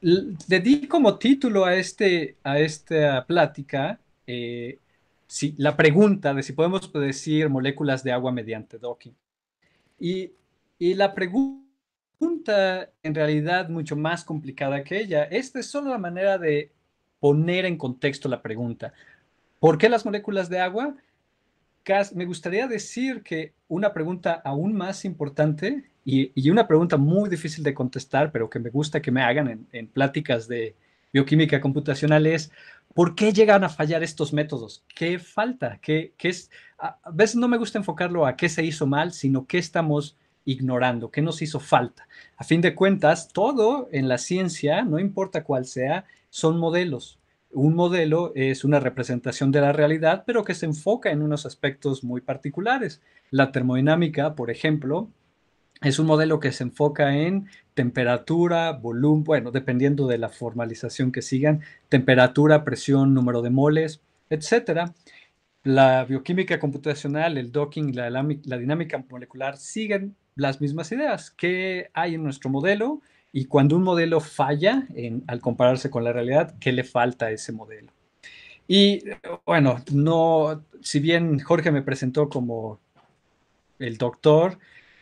le di como título a, este, a esta plática eh, si, la pregunta de si podemos predecir moléculas de agua mediante docking. Y, y la pregunta, en realidad, mucho más complicada que ella. Esta es solo la manera de poner en contexto la pregunta. ¿Por qué las moléculas de agua? me gustaría decir que una pregunta aún más importante y, una pregunta muy difícil de contestar, pero que me gusta que me hagan en, pláticas de bioquímica computacional es, ¿por qué llegan a fallar estos métodos? ¿Qué falta? ¿Qué, es? A veces no me gusta enfocarlo a qué se hizo mal, sino qué estamos ignorando, qué nos hizo falta. A fin de cuentas, todo en la ciencia, no importa cuál sea, son modelos. Un modelo es una representación de la realidad, pero que se enfoca en unos aspectos muy particulares. La termodinámica, por ejemplo, es un modelo que se enfoca en temperatura, volumen, bueno, dependiendo de la formalización que sigan, temperatura, presión, número de moles, etc. La bioquímica computacional, el docking, la, dinámica molecular siguen las mismas ideas. que hay en nuestro modelo? Y cuando un modelo falla al compararse con la realidad, ¿qué le falta a ese modelo? Y bueno, no, si bien Jorge me presentó como el doctor,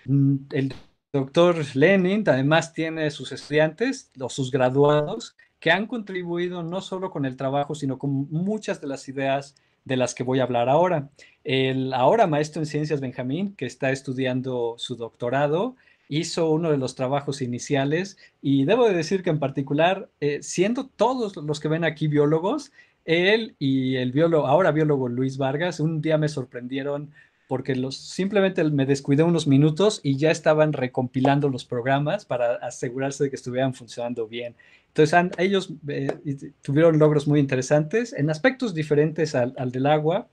mm, el doctor Lenin además tiene sus estudiantes los sus graduados que han contribuido no solo con el trabajo, sino con muchas de las ideas de las que voy a hablar ahora. El ahora maestro en ciencias Benjamín, que está estudiando su doctorado, hizo uno de los trabajos iniciales y debo de decir que en particular, eh, siendo todos los que ven aquí biólogos, él y el biólogo, ahora biólogo Luis Vargas, un día me sorprendieron porque los, simplemente me descuidé unos minutos y ya estaban recompilando los programas para asegurarse de que estuvieran funcionando bien. Entonces, ellos eh, tuvieron logros muy interesantes en aspectos diferentes al, al del agua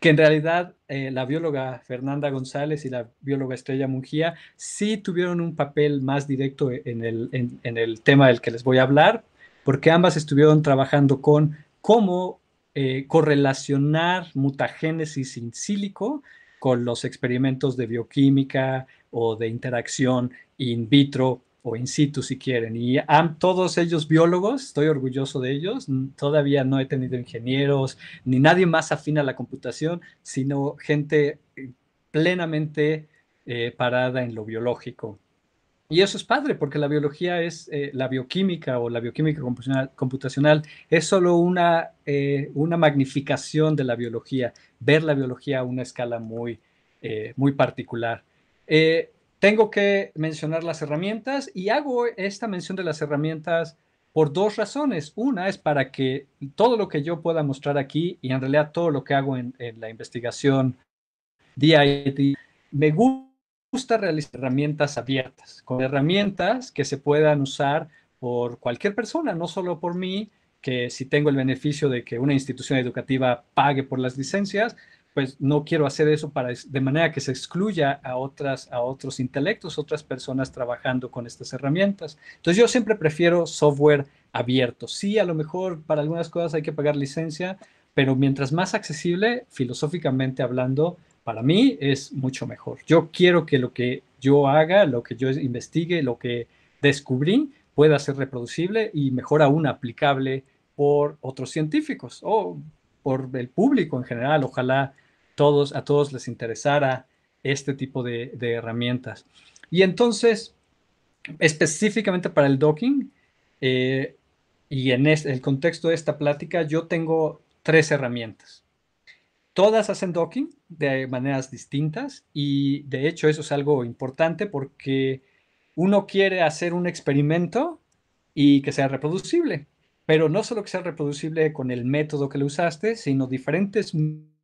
que en realidad eh, la bióloga Fernanda González y la bióloga Estrella Mungía sí tuvieron un papel más directo e-, en el, tema del que les voy a hablar, porque ambas estuvieron trabajando con cómo eh, correlacionar mutagénesis in sílico con los experimentos de bioquímica o de interacción in vitro o in situ si quieren. Y todos ellos biólogos, estoy orgulloso de ellos. Todavía no he tenido ingenieros ni nadie más afina a la computación, sino gente eh, plenamente eh, parada en lo biológico. Y eso es padre, porque la biología es, eh, la bioquímica o la bioquímica computacional, es solo una, una magnificación de la biología, ver la biología a una escala muy, muy particular. Tengo que mencionar las herramientas y hago esta mención de las herramientas por dos razones. Una es para que todo lo que yo pueda mostrar aquí y en realidad todo lo que hago en, la investigación día a me gusta realizar herramientas abiertas, con herramientas que se puedan usar por cualquier persona, no solo por mí, que si tengo el beneficio de que una institución educativa pague por las licencias, pues no quiero hacer eso para, de manera que se excluya a, otras, a otros intelectos, otras personas trabajando con estas herramientas. Entonces yo siempre prefiero software abierto. Sí, a lo mejor para algunas cosas hay que pagar licencia, pero mientras más accesible, filosóficamente hablando, para mí es mucho mejor. Yo quiero que lo que yo haga, lo que yo investigue, lo que descubrí, pueda ser reproducible y mejor aún aplicable por otros científicos o por el público en general. Ojalá a todos les interesará este tipo de, herramientas. Y entonces, específicamente para el docking, eh, y en el contexto de esta plática, yo tengo tres herramientas. Todas hacen docking de maneras distintas y de hecho eso es algo importante porque uno quiere hacer un experimento y que sea reproducible, pero no solo que sea reproducible con el método que le usaste, sino diferentes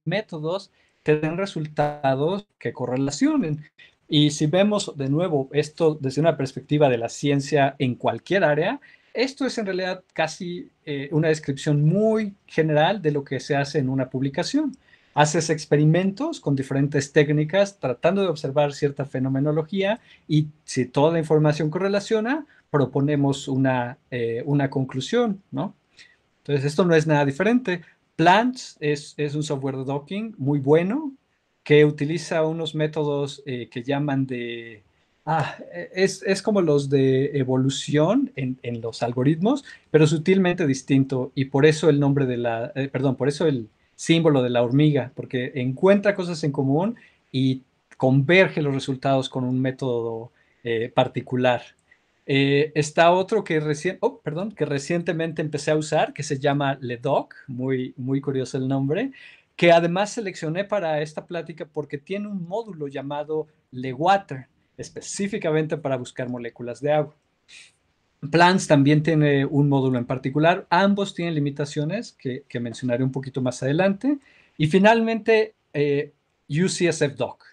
métodos que resultados que correlacionen. Y si vemos de nuevo esto desde una perspectiva de la ciencia en cualquier área, esto es en realidad casi eh, una descripción muy general de lo que se hace en una publicación. Haces experimentos con diferentes técnicas tratando de observar cierta fenomenología y si toda la información correlaciona, proponemos una, eh, una conclusión, ¿no? Entonces, esto no es nada diferente. Plants es, un software de docking muy bueno que utiliza unos métodos eh, que llaman de... Ah, es, como los de evolución en, los algoritmos, pero sutilmente distinto. Y por eso el nombre de la... Eh, perdón, por eso el símbolo de la hormiga, porque encuentra cosas en común y converge los resultados con un método eh, particular. Eh, está otro que, oh, perdón, que recientemente empecé a usar, que se llama LeDoc, muy, muy curioso el nombre, que además seleccioné para esta plática porque tiene un módulo llamado LeWater, específicamente para buscar moléculas de agua. Plants también tiene un módulo en particular, ambos tienen limitaciones que, mencionaré un poquito más adelante. Y finalmente, eh, UCSF Doc,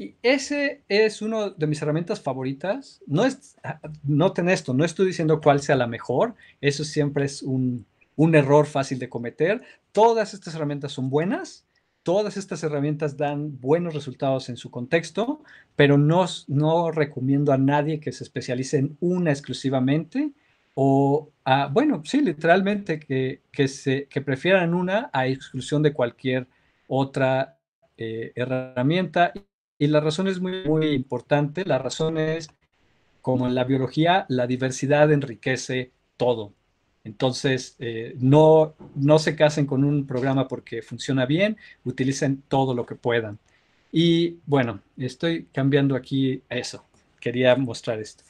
y ese es uno de mis herramientas favoritas. No es, ah, noten esto, no estoy diciendo cuál sea la mejor, eso siempre es un, error fácil de cometer. Todas estas herramientas son buenas, todas estas herramientas dan buenos resultados en su contexto, pero no, recomiendo a nadie que se especialice en una exclusivamente o, ah, bueno, sí, literalmente que, que, se, que prefieran una a exclusión de cualquier otra eh, herramienta y la razón es muy, muy importante. La razón es, como en la biología, la diversidad enriquece todo. Entonces, eh, no, no se casen con un programa porque funciona bien, utilicen todo lo que puedan. Y bueno, estoy cambiando aquí eso. Quería mostrar esto.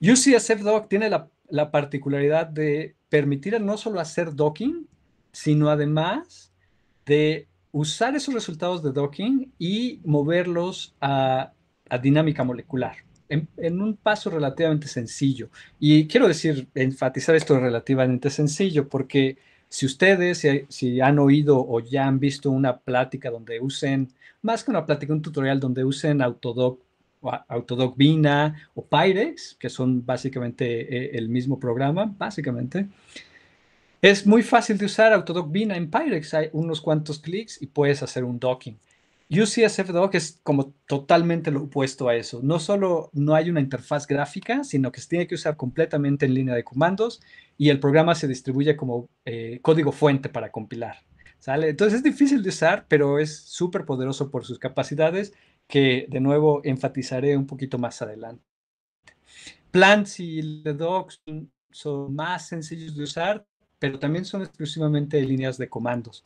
UCSF Doc tiene la, la particularidad de permitir no solo hacer docking, sino además de usar esos resultados de docking y moverlos a, a dinámica molecular. En, un paso relativamente sencillo. Y quiero decir, enfatizar esto relativamente sencillo, porque si ustedes si, han oído o ya han visto una plática donde usen, más que una plática, un tutorial donde usen Autodoc, Autodoc Vina o Pyrex, que son básicamente eh, el mismo programa, básicamente, es muy fácil de usar Autodoc Bina en Pyrex. Hay unos cuantos clics y puedes hacer un docking. UCSF Dock es como totalmente lo opuesto a eso. No solo no hay una interfaz gráfica, sino que se tiene que usar completamente en línea de comandos y el programa se distribuye como eh, código fuente para compilar. ¿sale? Entonces es difícil de usar, pero es súper poderoso por sus capacidades que de nuevo enfatizaré un poquito más adelante. Plants y LeDocs son más sencillos de usar, pero también son exclusivamente líneas de comandos.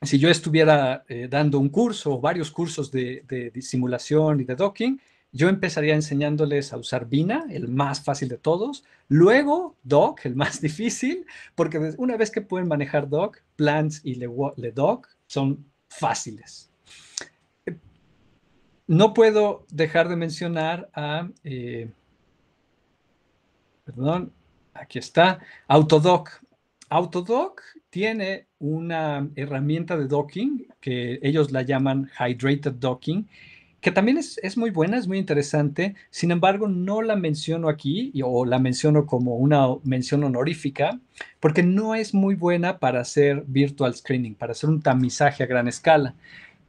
Si yo estuviera eh, dando un curso o varios cursos de, simulación y de docking, yo empezaría enseñándoles a usar Vina, el más fácil de todos, luego Doc, el más difícil, porque una vez que pueden manejar Doc, Plants y doc son fáciles. No puedo dejar de mencionar a... Eh, perdón, Aquí está. Autodoc. Autodoc tiene una herramienta de docking que ellos la llaman Hydrated Docking, que también es, muy buena, es muy interesante. Sin embargo, no la menciono aquí o la menciono como una mención honorífica, porque no es muy buena para hacer virtual screening, para hacer un tamizaje a gran escala.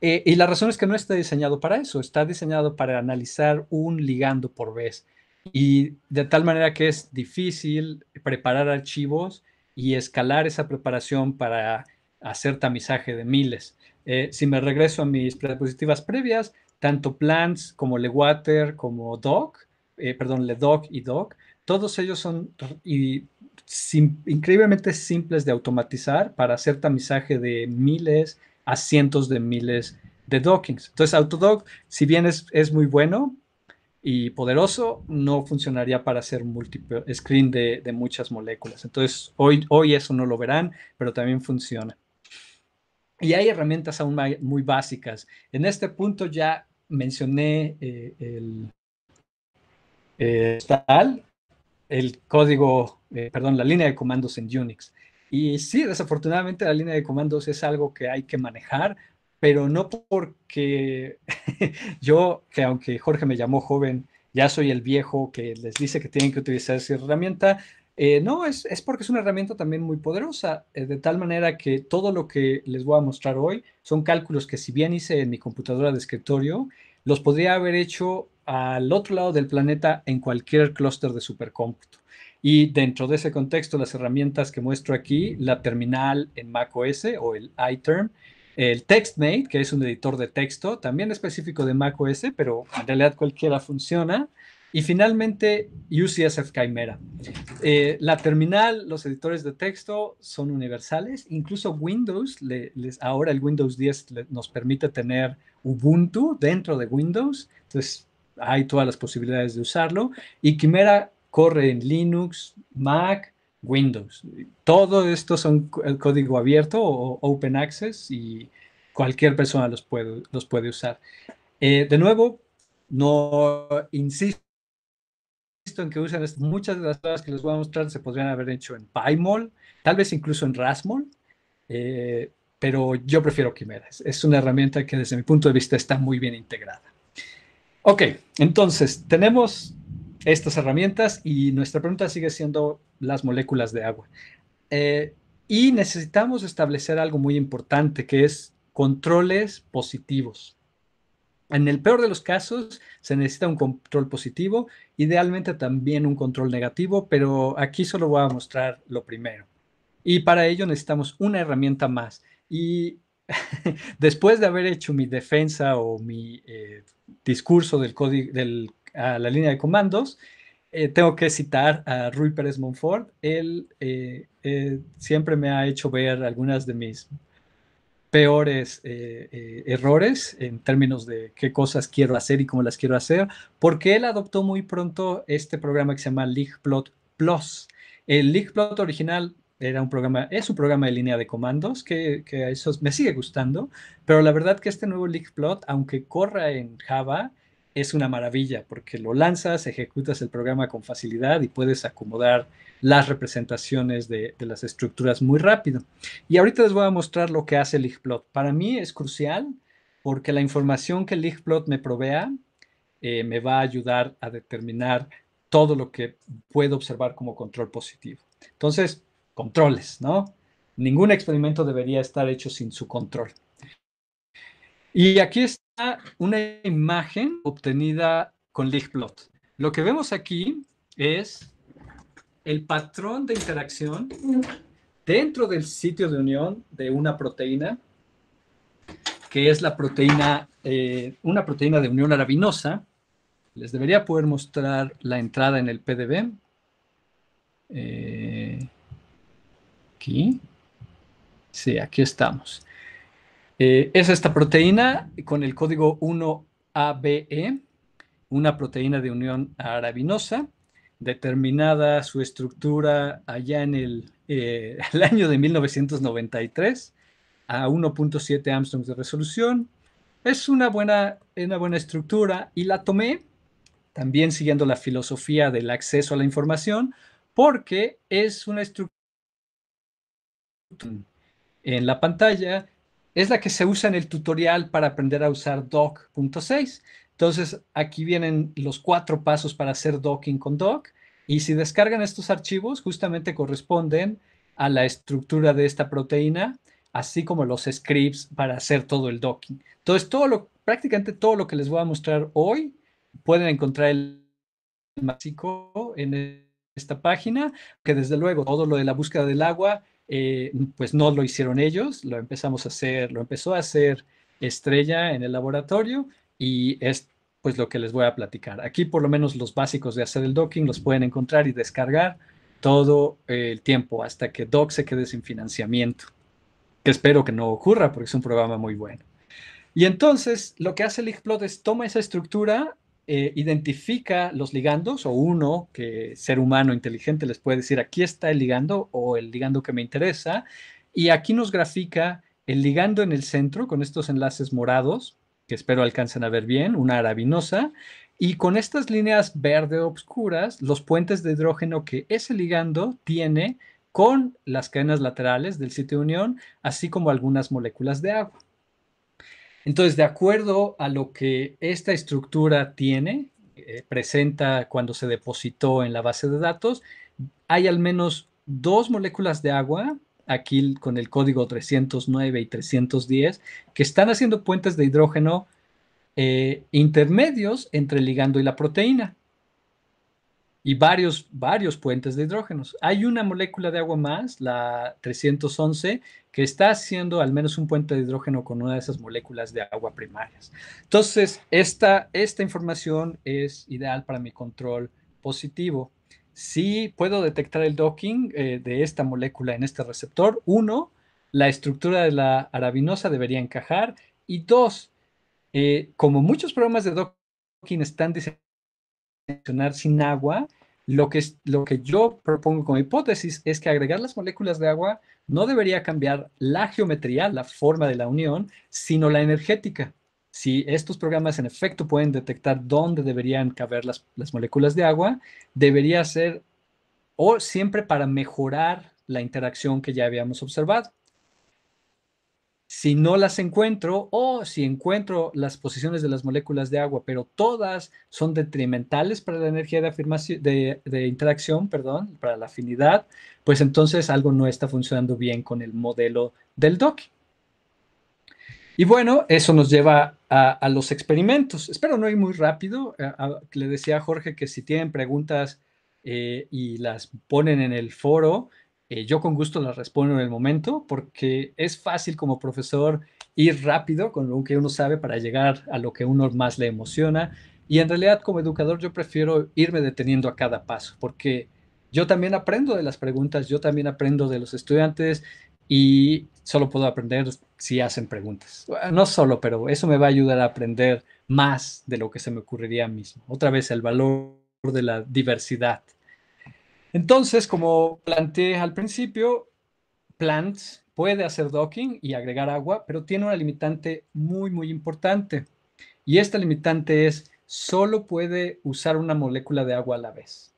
Eh, y la razón es que no está diseñado para eso, está diseñado para analizar un ligando por vez. Y de tal manera que es difícil preparar archivos y escalar esa preparación para hacer tamizaje de miles. Eh, si me regreso a mis diapositivas previas, tanto Plants como Lewater como Doc, eh, perdón, LeDoc y Doc, todos ellos son increíblemente simples de automatizar para hacer tamizaje de miles a cientos de miles de dockings. Entonces, Autodoc, si bien es muy bueno, y poderoso, no funcionaría para hacer múltiple screen de, muchas moléculas. Entonces, hoy, hoy eso no lo verán, pero también funciona. Y hay herramientas aún muy básicas. En este punto ya mencioné eh, el, eh, tal, el código, eh, perdón, la línea de comandos en Unix. Y sí, desafortunadamente la línea de comandos es algo que hay que manejar pero no porque yo, que aunque Jorge me llamó joven, ya soy el viejo que les dice que tienen que utilizar esa herramienta. Eh, no, es, porque es una herramienta también muy poderosa, eh, de tal manera que todo lo que les voy a mostrar hoy son cálculos que si bien hice en mi computadora de escritorio, los podría haber hecho al otro lado del planeta en cualquier clúster de supercómputo. Y dentro de ese contexto, las herramientas que muestro aquí, la terminal en macOS o el iTerm, el TextMate, que es un editor de texto, también específico de macOS, pero en realidad cualquiera funciona. Y finalmente, UCSF Chimera. Eh, la terminal, los editores de texto son universales. Incluso Windows, ahora el Windows 10 nos permite tener Ubuntu dentro de Windows. Entonces, hay todas las posibilidades de usarlo. Y Chimera corre en Linux, Mac, Windows. Todo esto son el código abierto o open access y cualquier persona los puede, los puede usar. Eh, de nuevo, no insisto en que usen muchas de las cosas que les voy a mostrar se podrían haber hecho en PyMOL, tal vez incluso en Rasmol, eh, pero yo prefiero quimeras. Es una herramienta que desde mi punto de vista está muy bien integrada. Ok, entonces tenemos estas herramientas y nuestra pregunta sigue siendo las moléculas de agua. Eh, y necesitamos establecer algo muy importante, que es controles positivos. En el peor de los casos, se necesita un control positivo, idealmente también un control negativo, pero aquí solo voy a mostrar lo primero. Y para ello necesitamos una herramienta más. Y después de haber hecho mi defensa o mi eh, discurso del código, de la línea de comandos, eh, tengo que citar a Rui Pérez Monfort. Él eh, eh, siempre me ha hecho ver algunas de mis peores errores en términos de qué cosas quiero hacer y cómo las quiero hacer, porque él adoptó muy pronto este programa que se llama Plot Plus. El Plot original era un programa, es un programa de línea de comandos que, a eso me sigue gustando, pero la verdad que este nuevo Plot, aunque corra en Java, es una maravilla porque lo lanzas, ejecutas el programa con facilidad y puedes acomodar las representaciones de, las estructuras muy rápido. Y ahorita les voy a mostrar lo que hace el Ligplot. Para mí es crucial porque la información que el Ligplot me provea eh, me va a ayudar a determinar todo lo que puedo observar como control positivo. Entonces, controles, ¿no? Ningún experimento debería estar hecho sin su control. Y aquí está una imagen obtenida con Ligplot. Lo que vemos aquí es el patrón de interacción dentro del sitio de unión de una proteína, que es la proteína, eh, una proteína de unión arabinosa. Les debería poder mostrar la entrada en el PDB. Eh, aquí. Sí, aquí estamos. Eh, es esta proteína con el código 1ABE, una proteína de unión arabinosa, determinada su estructura allá en el, eh, año de 1993 a 1.7 Armstrongs de resolución. Es una buena, una buena estructura y la tomé también siguiendo la filosofía del acceso a la información porque es una estructura en la pantalla es la que se usa en el tutorial para aprender a usar doc.6. Entonces, aquí vienen los cuatro pasos para hacer docking con doc. Y si descargan estos archivos, justamente corresponden a la estructura de esta proteína, así como los scripts para hacer todo el docking. Entonces, todo lo, prácticamente todo lo que les voy a mostrar hoy, pueden encontrar el básico en esta página, que desde luego todo lo de la búsqueda del agua eh, pues no lo hicieron ellos, lo empezamos a hacer, lo empezó a hacer Estrella en el laboratorio y es pues lo que les voy a platicar. Aquí por lo menos los básicos de hacer el docking los pueden encontrar y descargar todo el tiempo hasta que Doc se quede sin financiamiento, que espero que no ocurra porque es un programa muy bueno. Y entonces lo que hace el Xplot es toma esa estructura eh, identifica los ligandos o uno que ser humano inteligente les puede decir, aquí está el ligando o el ligando que me interesa, y aquí nos grafica el ligando en el centro con estos enlaces morados, que espero alcancen a ver bien, una arabinosa, y con estas líneas verde obscuras, los puentes de hidrógeno que ese ligando tiene con las cadenas laterales del sitio de unión, así como algunas moléculas de agua. Entonces, de acuerdo a lo que esta estructura tiene, eh, presenta cuando se depositó en la base de datos, hay al menos dos moléculas de agua, aquí con el código 309 y 310, que están haciendo puentes de hidrógeno eh, intermedios entre el ligando y la proteína y varios, varios puentes de hidrógenos. Hay una molécula de agua más, la 311, que está haciendo al menos un puente de hidrógeno con una de esas moléculas de agua primarias. Entonces, esta, esta información es ideal para mi control positivo. Si puedo detectar el docking eh, de esta molécula en este receptor, uno, la estructura de la arabinosa debería encajar y dos, eh, como muchos programas de docking están diseñados, sin agua, lo que, lo que yo propongo como hipótesis es que agregar las moléculas de agua no debería cambiar la geometría, la forma de la unión, sino la energética. Si estos programas en efecto pueden detectar dónde deberían caber las, las moléculas de agua, debería ser o siempre para mejorar la interacción que ya habíamos observado. Si no las encuentro o si encuentro las posiciones de las moléculas de agua, pero todas son detrimentales para la energía de, afirmación, de, interacción, perdón, para la afinidad, pues entonces algo no está funcionando bien con el modelo del DOC. Y bueno, eso nos lleva a, los experimentos. Espero no ir muy rápido. Eh, ah, le decía a Jorge que si tienen preguntas eh, y las ponen en el foro, eh, yo con gusto la respondo en el momento porque es fácil como profesor ir rápido con lo que uno sabe para llegar a lo que uno más le emociona. Y en realidad como educador yo prefiero irme deteniendo a cada paso porque yo también aprendo de las preguntas, yo también aprendo de los estudiantes y solo puedo aprender si hacen preguntas. No solo, pero eso me va a ayudar a aprender más de lo que se me ocurriría a mí mismo. Otra vez el valor de la diversidad entonces, como planteé al principio, PLANTS puede hacer docking y agregar agua, pero tiene una limitante muy, muy importante. Y esta limitante es, solo puede usar una molécula de agua a la vez.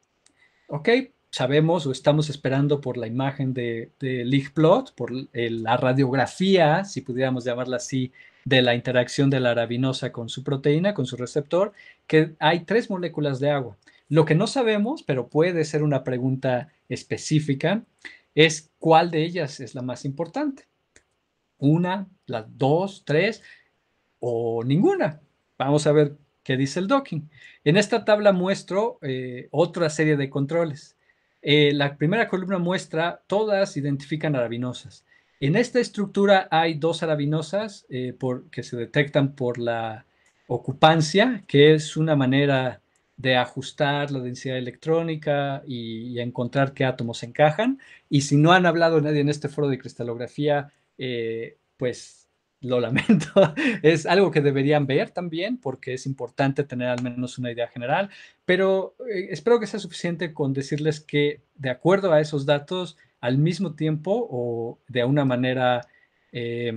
¿Ok? Sabemos o estamos esperando por la imagen de, de Plot, por la radiografía, si pudiéramos llamarla así, de la interacción de la arabinosa con su proteína, con su receptor, que hay tres moléculas de agua. Lo que no sabemos, pero puede ser una pregunta específica, es cuál de ellas es la más importante. Una, las dos, tres o ninguna. Vamos a ver qué dice el docking. En esta tabla muestro eh, otra serie de controles. Eh, la primera columna muestra todas identifican arabinosas. En esta estructura hay dos arabinosas eh, que se detectan por la ocupancia, que es una manera de ajustar la densidad electrónica y, encontrar qué átomos encajan. Y si no han hablado nadie en este foro de cristalografía, eh, pues lo lamento. es algo que deberían ver también porque es importante tener al menos una idea general. Pero eh, espero que sea suficiente con decirles que de acuerdo a esos datos, al mismo tiempo o de una manera... Eh,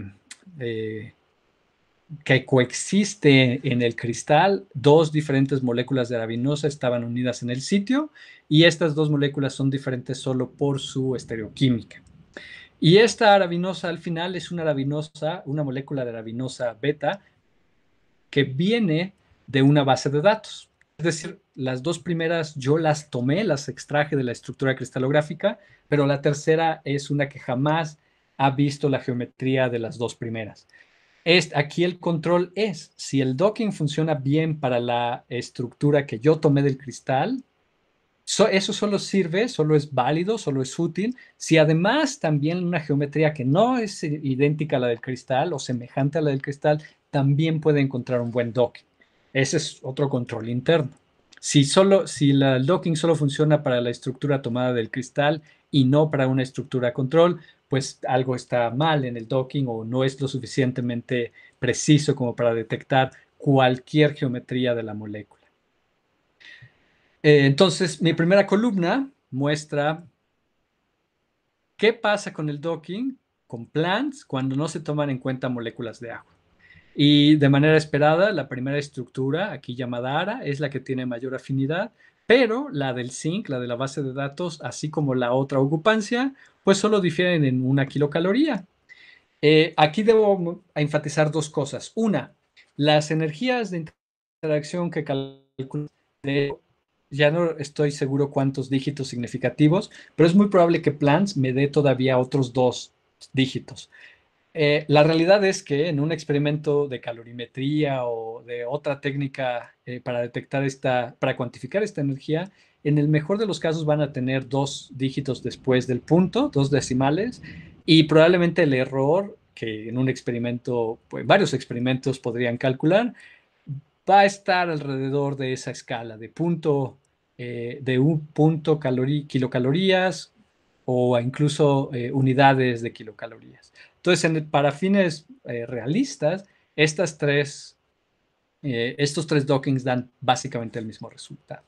que coexiste en el cristal, dos diferentes moléculas de arabinosa estaban unidas en el sitio y estas dos moléculas son diferentes solo por su estereoquímica. Y esta arabinosa al final es una arabinosa, una molécula de arabinosa beta que viene de una base de datos. Es decir, las dos primeras yo las tomé, las extraje de la estructura cristalográfica, pero la tercera es una que jamás ha visto la geometría de las dos primeras aquí el control es, si el docking funciona bien para la estructura que yo tomé del cristal, eso solo sirve, solo es válido, solo es útil, si además también una geometría que no es idéntica a la del cristal o semejante a la del cristal, también puede encontrar un buen docking. Ese es otro control interno. Si, solo, si el docking solo funciona para la estructura tomada del cristal y no para una estructura control, pues algo está mal en el docking o no es lo suficientemente preciso como para detectar cualquier geometría de la molécula. Eh, entonces, mi primera columna muestra qué pasa con el docking con plants cuando no se toman en cuenta moléculas de agua. Y de manera esperada, la primera estructura, aquí llamada ARA, es la que tiene mayor afinidad, pero la del zinc, la de la base de datos, así como la otra ocupancia, pues solo difieren en una kilocaloría. Eh, aquí debo enfatizar dos cosas. Una, las energías de interacción que calculo, ya no estoy seguro cuántos dígitos significativos, pero es muy probable que PLANS me dé todavía otros dos dígitos. Eh, la realidad es que en un experimento de calorimetría o de otra técnica eh, para detectar esta, para cuantificar esta energía, en el mejor de los casos van a tener dos dígitos después del punto, dos decimales, y probablemente el error que en un experimento, pues, varios experimentos podrían calcular, va a estar alrededor de esa escala de punto, eh, de un punto kilocalorías o incluso eh, unidades de kilocalorías. Entonces, para fines eh, realistas, estas tres, estos tres dockings dan básicamente el mismo resultado.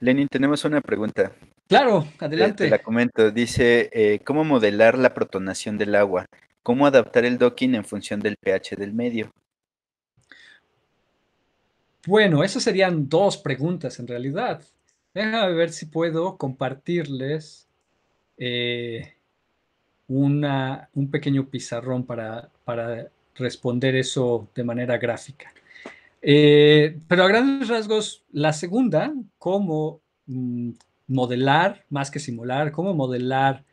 Lenin, tenemos una pregunta. Claro, adelante. Te, la comento. Dice, eh, ¿cómo modelar la protonación del agua? ¿Cómo adaptar el docking en función del pH del medio? Bueno, esas serían dos preguntas en realidad. Déjame ver si puedo compartirles eh, una, un pequeño pizarrón para, para responder eso de manera gráfica. Eh, pero a grandes rasgos, la segunda, cómo mm, modelar, más que simular, cómo modelar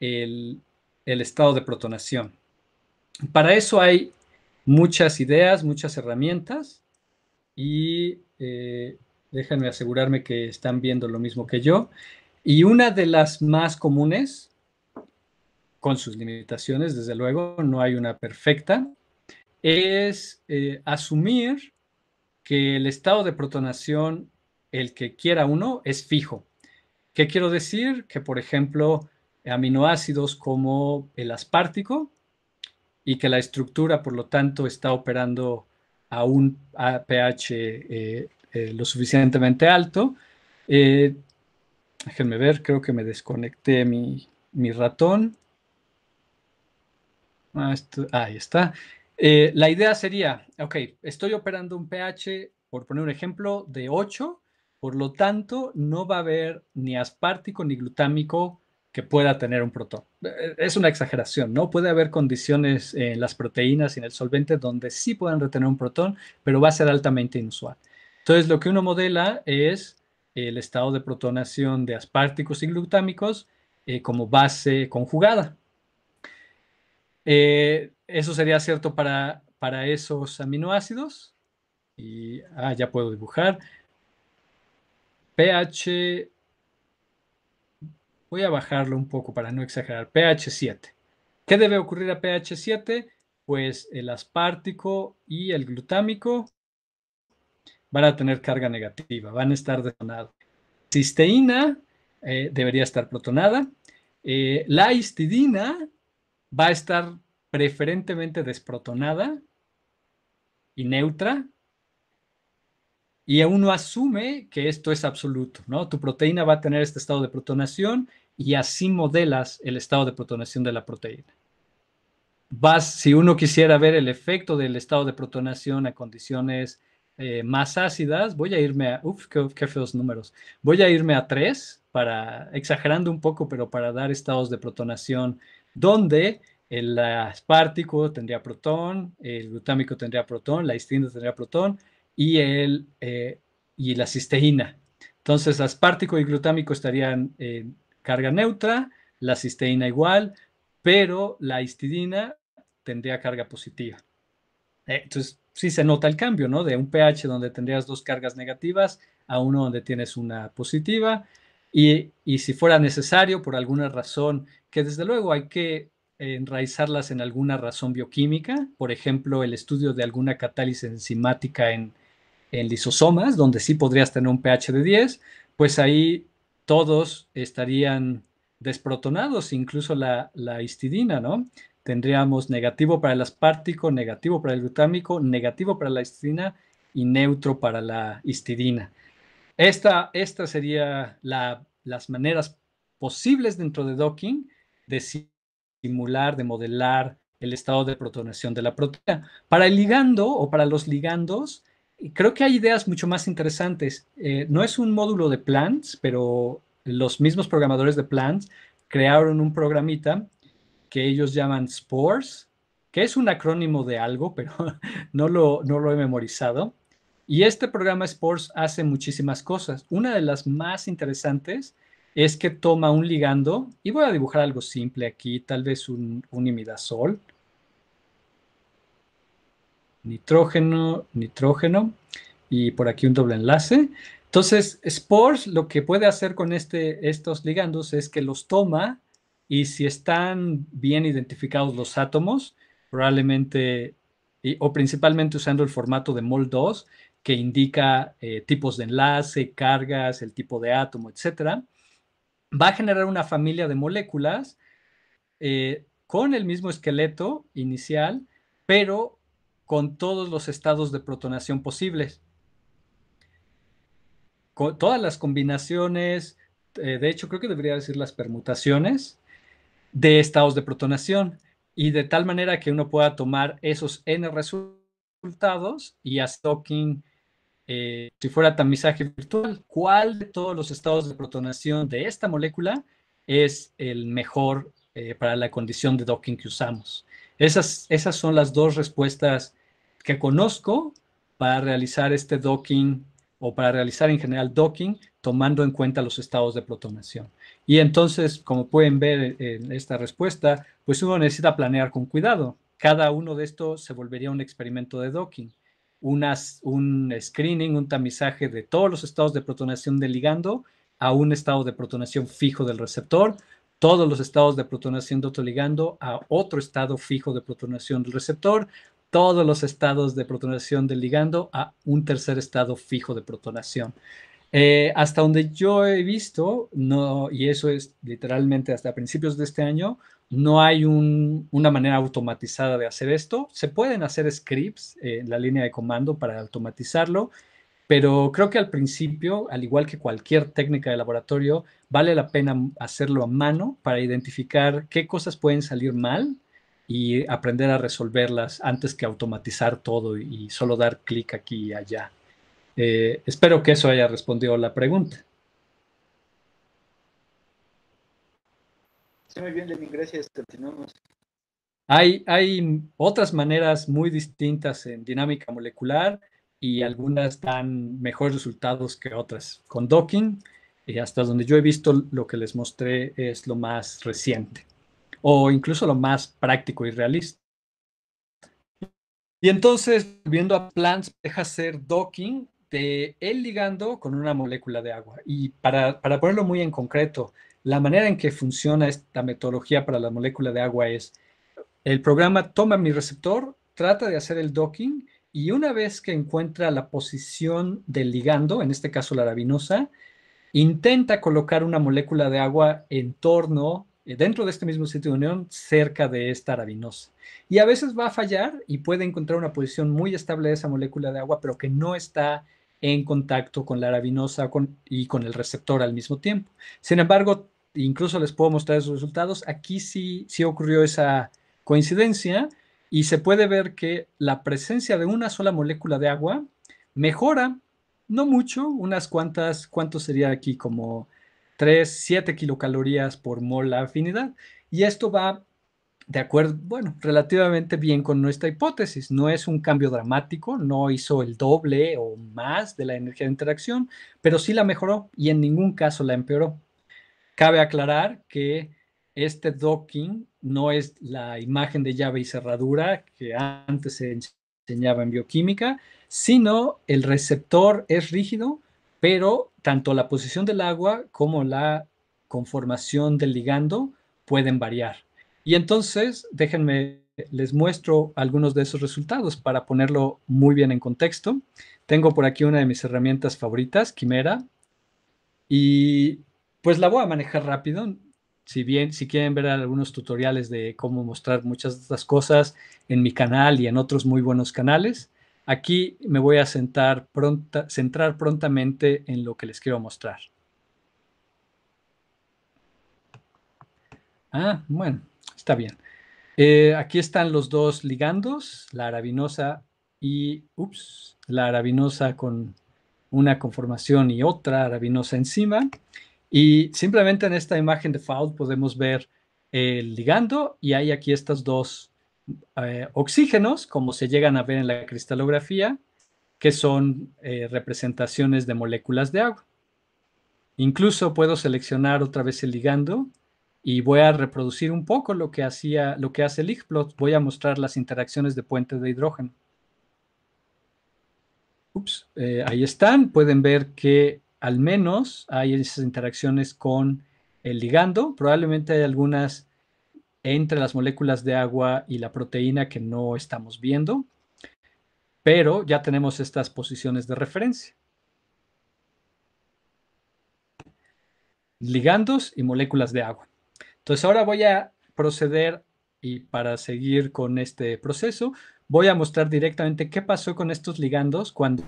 el, estado de protonación. Para eso hay muchas ideas, muchas herramientas y eh, déjenme asegurarme que están viendo lo mismo que yo. Y una de las más comunes, con sus limitaciones, desde luego, no hay una perfecta, es eh, asumir que el estado de protonación, el que quiera uno, es fijo. ¿Qué quiero decir? Que, por ejemplo, aminoácidos como el aspartico y que la estructura, por lo tanto, está operando a un pH eh, eh, lo suficientemente alto. déjenme ver, creo que me desconecté mi, ratón. Ah, ahí está. Eh, la idea sería, ok, estoy operando un pH, por poner un ejemplo, de 8, por lo tanto, no va a haber ni aspartico ni glutámico que pueda tener un protón. Eh, eh, es una exageración, ¿no? Puede haber condiciones en las proteínas y en el solvente donde sí puedan retener un protón, pero va a ser altamente inusual. Entonces, lo que uno modela es el estado de protonación de asparticos y glutámicos como base conjugada. Eh, eso sería cierto para, para esos aminoácidos. Y ah, ya puedo dibujar. pH, voy a bajarlo un poco para no exagerar, pH 7. ¿Qué debe ocurrir a pH 7? Pues el aspartico y el glutámico van a tener carga negativa, van a estar detonados. Cisteína eh, debería estar protonada. Eh, la histidina va a estar preferentemente desprotonada y neutra, y uno asume que esto es absoluto, ¿no? Tu proteína va a tener este estado de protonación y así modelas el estado de protonación de la proteína. Vas, si uno quisiera ver el efecto del estado de protonación a condiciones eh, más ácidas, voy a irme a, uff, qué, feos números, voy a irme a 3 para, exagerando un poco, pero para dar estados de protonación donde el aspartico tendría protón, el glutámico tendría protón, la histidina tendría protón y, eh, y la cisteína. Entonces, aspartico y glutámico estarían en carga neutra, la cisteína igual, pero la histidina tendría carga positiva. Eh, entonces, sí se nota el cambio, ¿no? De un pH donde tendrías dos cargas negativas a uno donde tienes una positiva. y si fuera necesario, por alguna razón, que desde luego hay que enraizarlas en alguna razón bioquímica, por ejemplo, el estudio de alguna catálisis enzimática en, lisosomas, donde sí podrías tener un pH de 10, pues ahí todos estarían desprotonados, incluso la, histidina, ¿no? Tendríamos negativo para el aspartico, negativo para el glutámico, negativo para la histidina y neutro para la histidina. Esta, esta sería las maneras posibles dentro de docking de de modelar el estado de protonación de la proteína. Para el ligando o para los ligandos, creo que hay ideas mucho más interesantes. Eh, no es un módulo de Plants, pero los mismos programadores de Plants crearon un programita que ellos llaman Spores, que es un acrónimo de algo, pero no lo, no lo he memorizado. Y este programa Spores hace muchísimas cosas. Una de las más interesantes es que toma un ligando, y voy a dibujar algo simple aquí, tal vez un, imidazol, nitrógeno, nitrógeno, y por aquí un doble enlace. Entonces, Spores lo que puede hacer con este, estos ligandos es que los toma y si están bien identificados los átomos, probablemente o principalmente usando el formato de MOL2 que indica eh, tipos de enlace, cargas, el tipo de átomo, etcétera, va a generar una familia de moléculas eh, con el mismo esqueleto inicial, pero con todos los estados de protonación posibles. Con todas las combinaciones, eh, de hecho creo que debería decir las permutaciones de estados de protonación y de tal manera que uno pueda tomar esos n resultados y a stocking eh, si fuera tamizaje virtual, ¿cuál de todos los estados de protonación de esta molécula es el mejor eh, para la condición de docking que usamos? Esas, esas son las dos respuestas que conozco para realizar este docking o para realizar en general docking tomando en cuenta los estados de protonación. Y entonces, como pueden ver en esta respuesta, pues uno necesita planear con cuidado. Cada uno de estos se volvería un experimento de docking un screening, un tamizaje de todos los estados de protonación del ligando a un estado de protonación fijo del receptor, todos los estados de protonación de otro ligando a otro estado fijo de protonación del receptor, todos los estados de protonación del ligando a un tercer estado fijo de protonación. Eh, hasta donde yo he visto, no, y eso es literalmente hasta principios de este año, no hay una manera automatizada de hacer esto. Se pueden hacer scripts eh, en la línea de comando para automatizarlo, pero creo que al principio, al igual que cualquier técnica de laboratorio, vale la pena hacerlo a mano para identificar qué cosas pueden salir mal y aprender a resolverlas antes que automatizar todo y solo dar clic aquí y allá. Eh, espero que eso haya respondido la pregunta. Hay, hay otras maneras muy distintas en dinámica molecular y algunas dan mejores resultados que otras. Con docking, y eh, hasta donde yo he visto lo que les mostré es lo más reciente o incluso lo más práctico y realista. Y entonces, viendo a Plants, deja hacer docking de él ligando con una molécula de agua. Y para, para ponerlo muy en concreto, la manera en que funciona esta metodología para la molécula de agua es, el programa toma mi receptor, trata de hacer el docking y una vez que encuentra la posición del ligando, en este caso la arabinosa, intenta colocar una molécula de agua en torno, eh, dentro de este mismo sitio de unión, cerca de esta arabinosa. Y a veces va a fallar y puede encontrar una posición muy estable de esa molécula de agua, pero que no está en contacto con la arabinosa y con el receptor al mismo tiempo. Sin embargo, incluso les puedo mostrar esos resultados. Aquí sí, sí ocurrió esa coincidencia y se puede ver que la presencia de una sola molécula de agua mejora, no mucho, unas cuantas, ¿cuánto sería aquí? Como 3, 7 kilocalorías por mol la afinidad. Y esto va de acuerdo, bueno, relativamente bien con nuestra hipótesis. No es un cambio dramático, no hizo el doble o más de la energía de interacción, pero sí la mejoró y en ningún caso la empeoró. Cabe aclarar que este docking no es la imagen de llave y cerradura que antes se enseñaba en bioquímica, sino el receptor es rígido, pero tanto la posición del agua como la conformación del ligando pueden variar. Y entonces, déjenme, les muestro algunos de esos resultados para ponerlo muy bien en contexto. Tengo por aquí una de mis herramientas favoritas, Quimera, y pues la voy a manejar rápido. Si bien, si quieren ver algunos tutoriales de cómo mostrar muchas de estas cosas en mi canal y en otros muy buenos canales, aquí me voy a sentar centrar prontamente en lo que les quiero mostrar. Ah, bueno, está bien. Eh, aquí están los dos ligandos, la arabinosa y, ups, la arabinosa con una conformación y otra arabinosa encima. Y simplemente en esta imagen de Foul podemos ver el ligando y hay aquí estos dos eh, oxígenos, como se llegan a ver en la cristalografía, que son eh, representaciones de moléculas de agua. Incluso puedo seleccionar otra vez el ligando y voy a reproducir un poco lo que, hacía, lo que hace el Voy a mostrar las interacciones de puente de hidrógeno. Ups, eh, ahí están. Pueden ver que al menos hay esas interacciones con el ligando. Probablemente hay algunas entre las moléculas de agua y la proteína que no estamos viendo, pero ya tenemos estas posiciones de referencia. Ligandos y moléculas de agua. Entonces ahora voy a proceder y para seguir con este proceso, voy a mostrar directamente qué pasó con estos ligandos cuando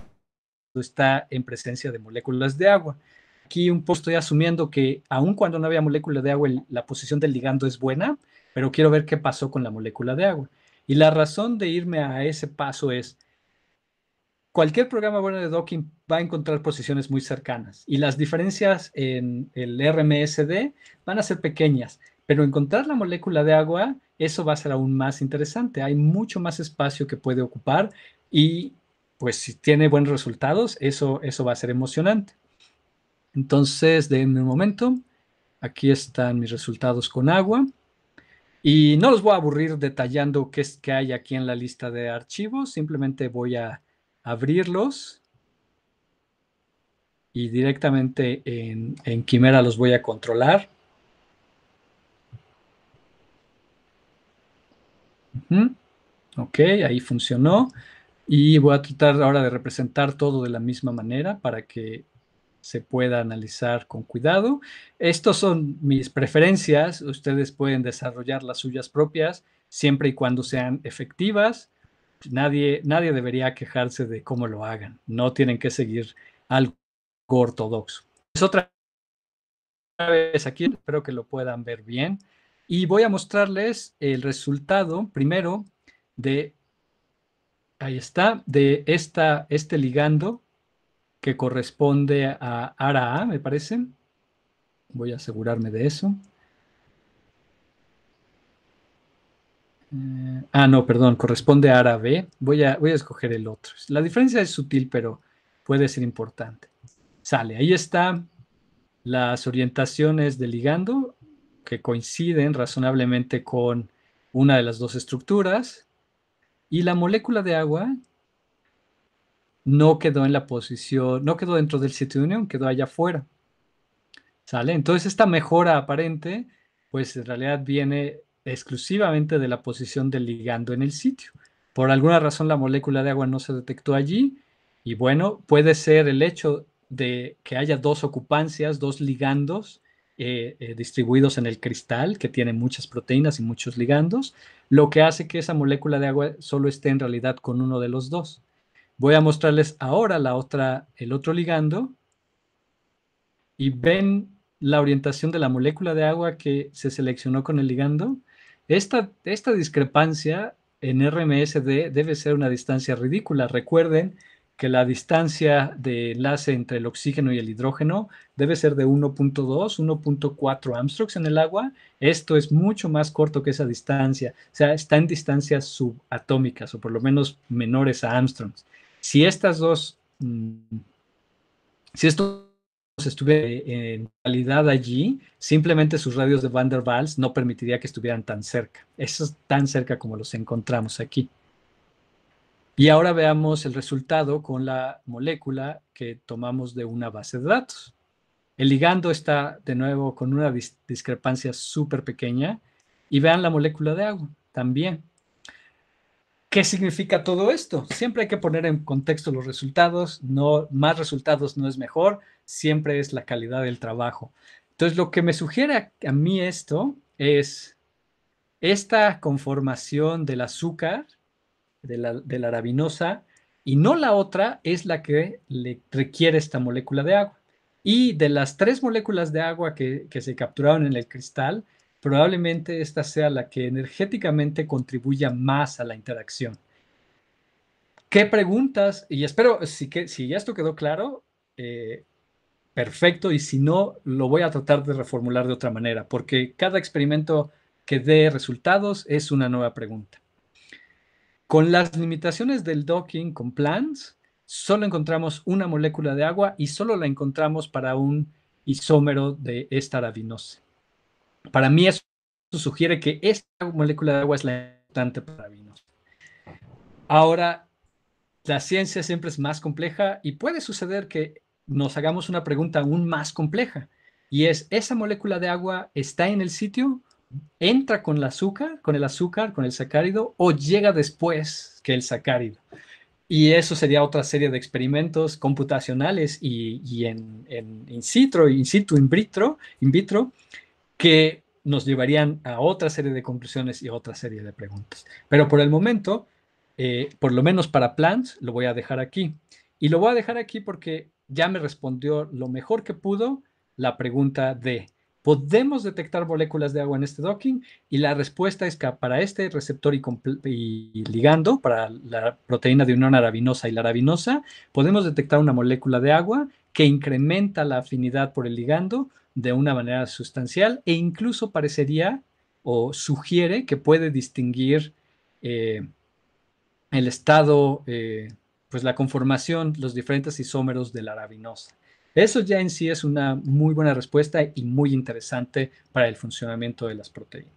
está en presencia de moléculas de agua. Aquí un poco estoy asumiendo que aun cuando no había molécula de agua, la posición del ligando es buena, pero quiero ver qué pasó con la molécula de agua. Y la razón de irme a ese paso es, cualquier programa bueno de docking va a encontrar posiciones muy cercanas y las diferencias en el RMSD van a ser pequeñas, pero encontrar la molécula de agua, eso va a ser aún más interesante. Hay mucho más espacio que puede ocupar y pues si tiene buenos resultados, eso, eso va a ser emocionante. Entonces, de un momento, aquí están mis resultados con agua. Y no los voy a aburrir detallando qué es que hay aquí en la lista de archivos, simplemente voy a abrirlos y directamente en, Quimera los voy a controlar. Ok, ahí funcionó. Y voy a tratar ahora de representar todo de la misma manera para que se pueda analizar con cuidado. Estos son mis preferencias. Ustedes pueden desarrollar las suyas propias siempre y cuando sean efectivas. Nadie, nadie debería quejarse de cómo lo hagan. No tienen que seguir algo ortodoxo. Es otra vez aquí, espero que lo puedan ver bien. Y voy a mostrarles el resultado primero de ahí está, de esta, este ligando que corresponde a ARA, me parece. Voy a asegurarme de eso. Eh, ah, no, perdón, corresponde a ARA B. Voy a, voy a escoger el otro. La diferencia es sutil, pero puede ser importante. Sale, ahí está las orientaciones del ligando que coinciden razonablemente con una de las dos estructuras, y la molécula de agua no quedó en la posición, no quedó dentro del sitio de unión, quedó allá afuera. ¿Sale? Entonces esta mejora aparente, pues en realidad viene exclusivamente de la posición del ligando en el sitio. Por alguna razón la molécula de agua no se detectó allí y bueno, puede ser el hecho de que haya dos ocupancias, dos ligandos, eh, eh, distribuidos en el cristal, que tiene muchas proteínas y muchos ligandos, lo que hace que esa molécula de agua solo esté en realidad con uno de los dos. Voy a mostrarles ahora la otra, el otro ligando y ven la orientación de la molécula de agua que se seleccionó con el ligando. esta discrepancia en RMSD debe ser una distancia ridícula. Recuerden que la distancia de enlace entre el oxígeno y el hidrógeno debe ser de 1.2, 1.4 Armstrongs en el agua. Esto es mucho más corto que esa distancia. O sea, está en distancias subatómicas o por lo menos menores a Armstrongs. Si estas dos, mm, si estos estuvieran eh, en realidad allí, simplemente sus radios de Van der Waals no permitiría que estuvieran tan cerca. Eso es tan cerca como los encontramos aquí. Y ahora veamos el resultado con la molécula que tomamos de una base de datos. El ligando está de nuevo con una discrepancia súper pequeña y vean la molécula de agua también. ¿Qué significa todo esto? Siempre hay que poner en contexto los resultados, no, más resultados no es mejor, siempre es la calidad del trabajo. Entonces lo que me sugiere a mí esto es esta conformación del azúcar de la, de arabinosa, y no la otra es la que le requiere esta molécula de agua. Y de las tres moléculas de agua que, se capturaron en el cristal, probablemente esta sea la que energéticamente contribuya más a la interacción. ¿Qué preguntas? Y espero, si, si ya esto quedó claro, eh, perfecto, y si no, lo voy a tratar de reformular de otra manera, porque cada experimento que dé resultados es una nueva pregunta. Con las limitaciones del docking con plants, solo encontramos una molécula de agua y solo la encontramos para un isómero de esta arabinose. Para mí eso sugiere que esta molécula de agua es la importante para arabinose. Ahora, la ciencia siempre es más compleja y puede suceder que nos hagamos una pregunta aún más compleja y es, ¿esa molécula de agua está en el sitio entra con el azúcar, con el azúcar, con el sacárido, o llega después que el sacárido. Y eso sería otra serie de experimentos computacionales y, en, in situ, in situ, in vitro, in vitro, que nos llevarían a otra serie de conclusiones y otra serie de preguntas. Pero por el momento, eh, por lo menos para Plants, lo voy a dejar aquí. Y lo voy a dejar aquí porque ya me respondió lo mejor que pudo la pregunta de ¿Podemos detectar moléculas de agua en este docking? Y la respuesta es que para este receptor y, ligando, para la proteína de unión arabinosa y la arabinosa, podemos detectar una molécula de agua que incrementa la afinidad por el ligando de una manera sustancial e incluso parecería o sugiere que puede distinguir eh, el estado, eh, pues la conformación, los diferentes isómeros de la arabinosa. Eso ya en sí es una muy buena respuesta y muy interesante para el funcionamiento de las proteínas.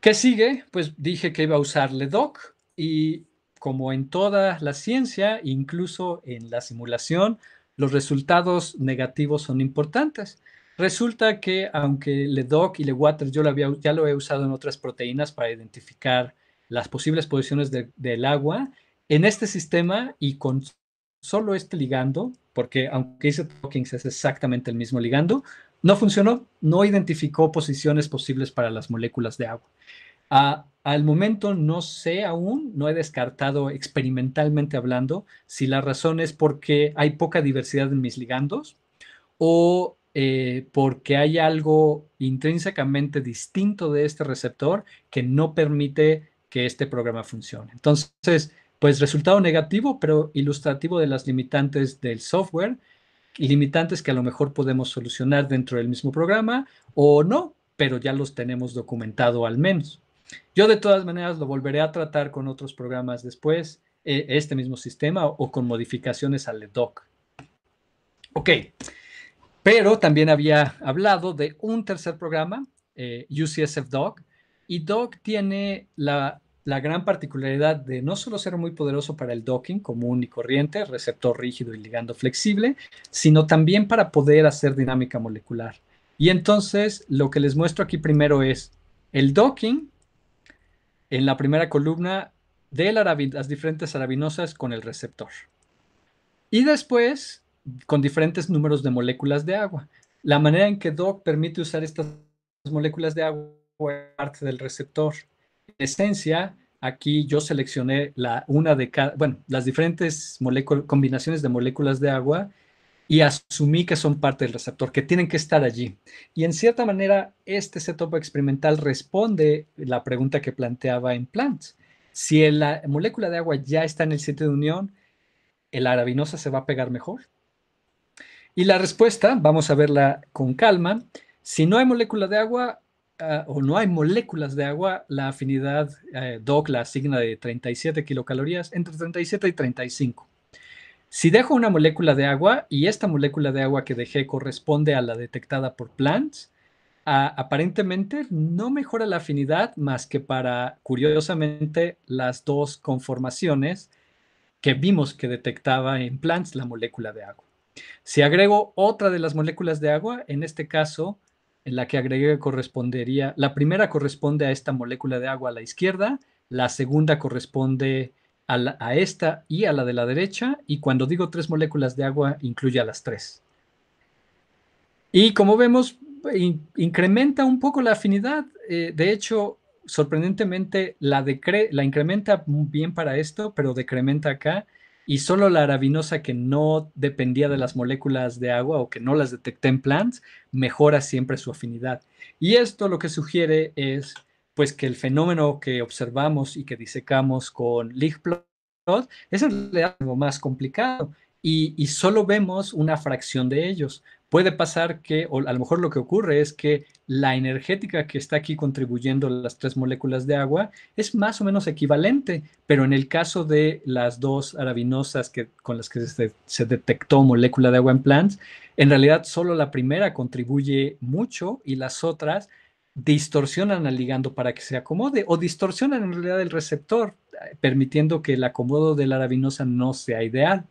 ¿Qué sigue? Pues dije que iba a usar LEDOC y como en toda la ciencia, incluso en la simulación, los resultados negativos son importantes. Resulta que aunque LEDOC y LeWater yo lo ya lo he usado en otras proteínas para identificar las posibles posiciones del agua, en este sistema y con solo este ligando, porque aunque hice tokens es exactamente el mismo ligando, no funcionó, no identificó posiciones posibles para las moléculas de agua. al momento no sé aún, no he descartado experimentalmente hablando si la razón es porque hay poca diversidad en mis ligandos o eh, porque hay algo intrínsecamente distinto de este receptor que no permite que este programa funcione. Entonces, pues resultado negativo, pero ilustrativo de las limitantes del software, limitantes que a lo mejor podemos solucionar dentro del mismo programa o no, pero ya los tenemos documentado al menos. Yo de todas maneras lo volveré a tratar con otros programas después, eh, este mismo sistema o con modificaciones al doc. Ok, pero también había hablado de un tercer programa, eh, UCSF Doc, y Doc tiene la la gran particularidad de no solo ser muy poderoso para el docking común y corriente, receptor rígido y ligando flexible, sino también para poder hacer dinámica molecular. Y entonces lo que les muestro aquí primero es el docking en la primera columna de las diferentes arabinosas con el receptor. Y después con diferentes números de moléculas de agua. La manera en que DOC permite usar estas moléculas de agua parte del receptor esencia, aquí yo seleccioné la, una de cada, bueno, las diferentes combinaciones de moléculas de agua y asumí que son parte del receptor, que tienen que estar allí. Y en cierta manera, este setup experimental responde la pregunta que planteaba en plants Si la molécula de agua ya está en el sitio de unión, ¿el arabinosa se va a pegar mejor? Y la respuesta, vamos a verla con calma, si no hay molécula de agua, Ah, o no hay moléculas de agua, la afinidad eh, DOC la asigna de 37 kilocalorías entre 37 y 35. Si dejo una molécula de agua y esta molécula de agua que dejé corresponde a la detectada por Plants, aparentemente no mejora la afinidad más que para, curiosamente, las dos conformaciones que vimos que detectaba en Plants la molécula de agua. Si agrego otra de las moléculas de agua, en este caso en la que agregué correspondería, la primera corresponde a esta molécula de agua a la izquierda, la segunda corresponde a, esta y a la de la derecha, y cuando digo tres moléculas de agua, incluye a las tres. Y como vemos, incrementa un poco la afinidad, eh, de hecho, sorprendentemente, la, la incrementa bien para esto, pero decrementa acá, y solo la arabinosa que no dependía de las moléculas de agua o que no las detecté en plants mejora siempre su afinidad. Y esto lo que sugiere es pues que el fenómeno que observamos y que disecamos con Ligplot es algo más complicado y, y solo vemos una fracción de ellos, puede pasar que, o a lo mejor lo que ocurre es que la energética que está aquí contribuyendo las tres moléculas de agua es más o menos equivalente, pero en el caso de las dos arabinosas que, con las que se, se detectó molécula de agua en plants, en realidad solo la primera contribuye mucho y las otras distorsionan al ligando para que se acomode o distorsionan en realidad el receptor, permitiendo que el acomodo de la arabinosa no sea ideal.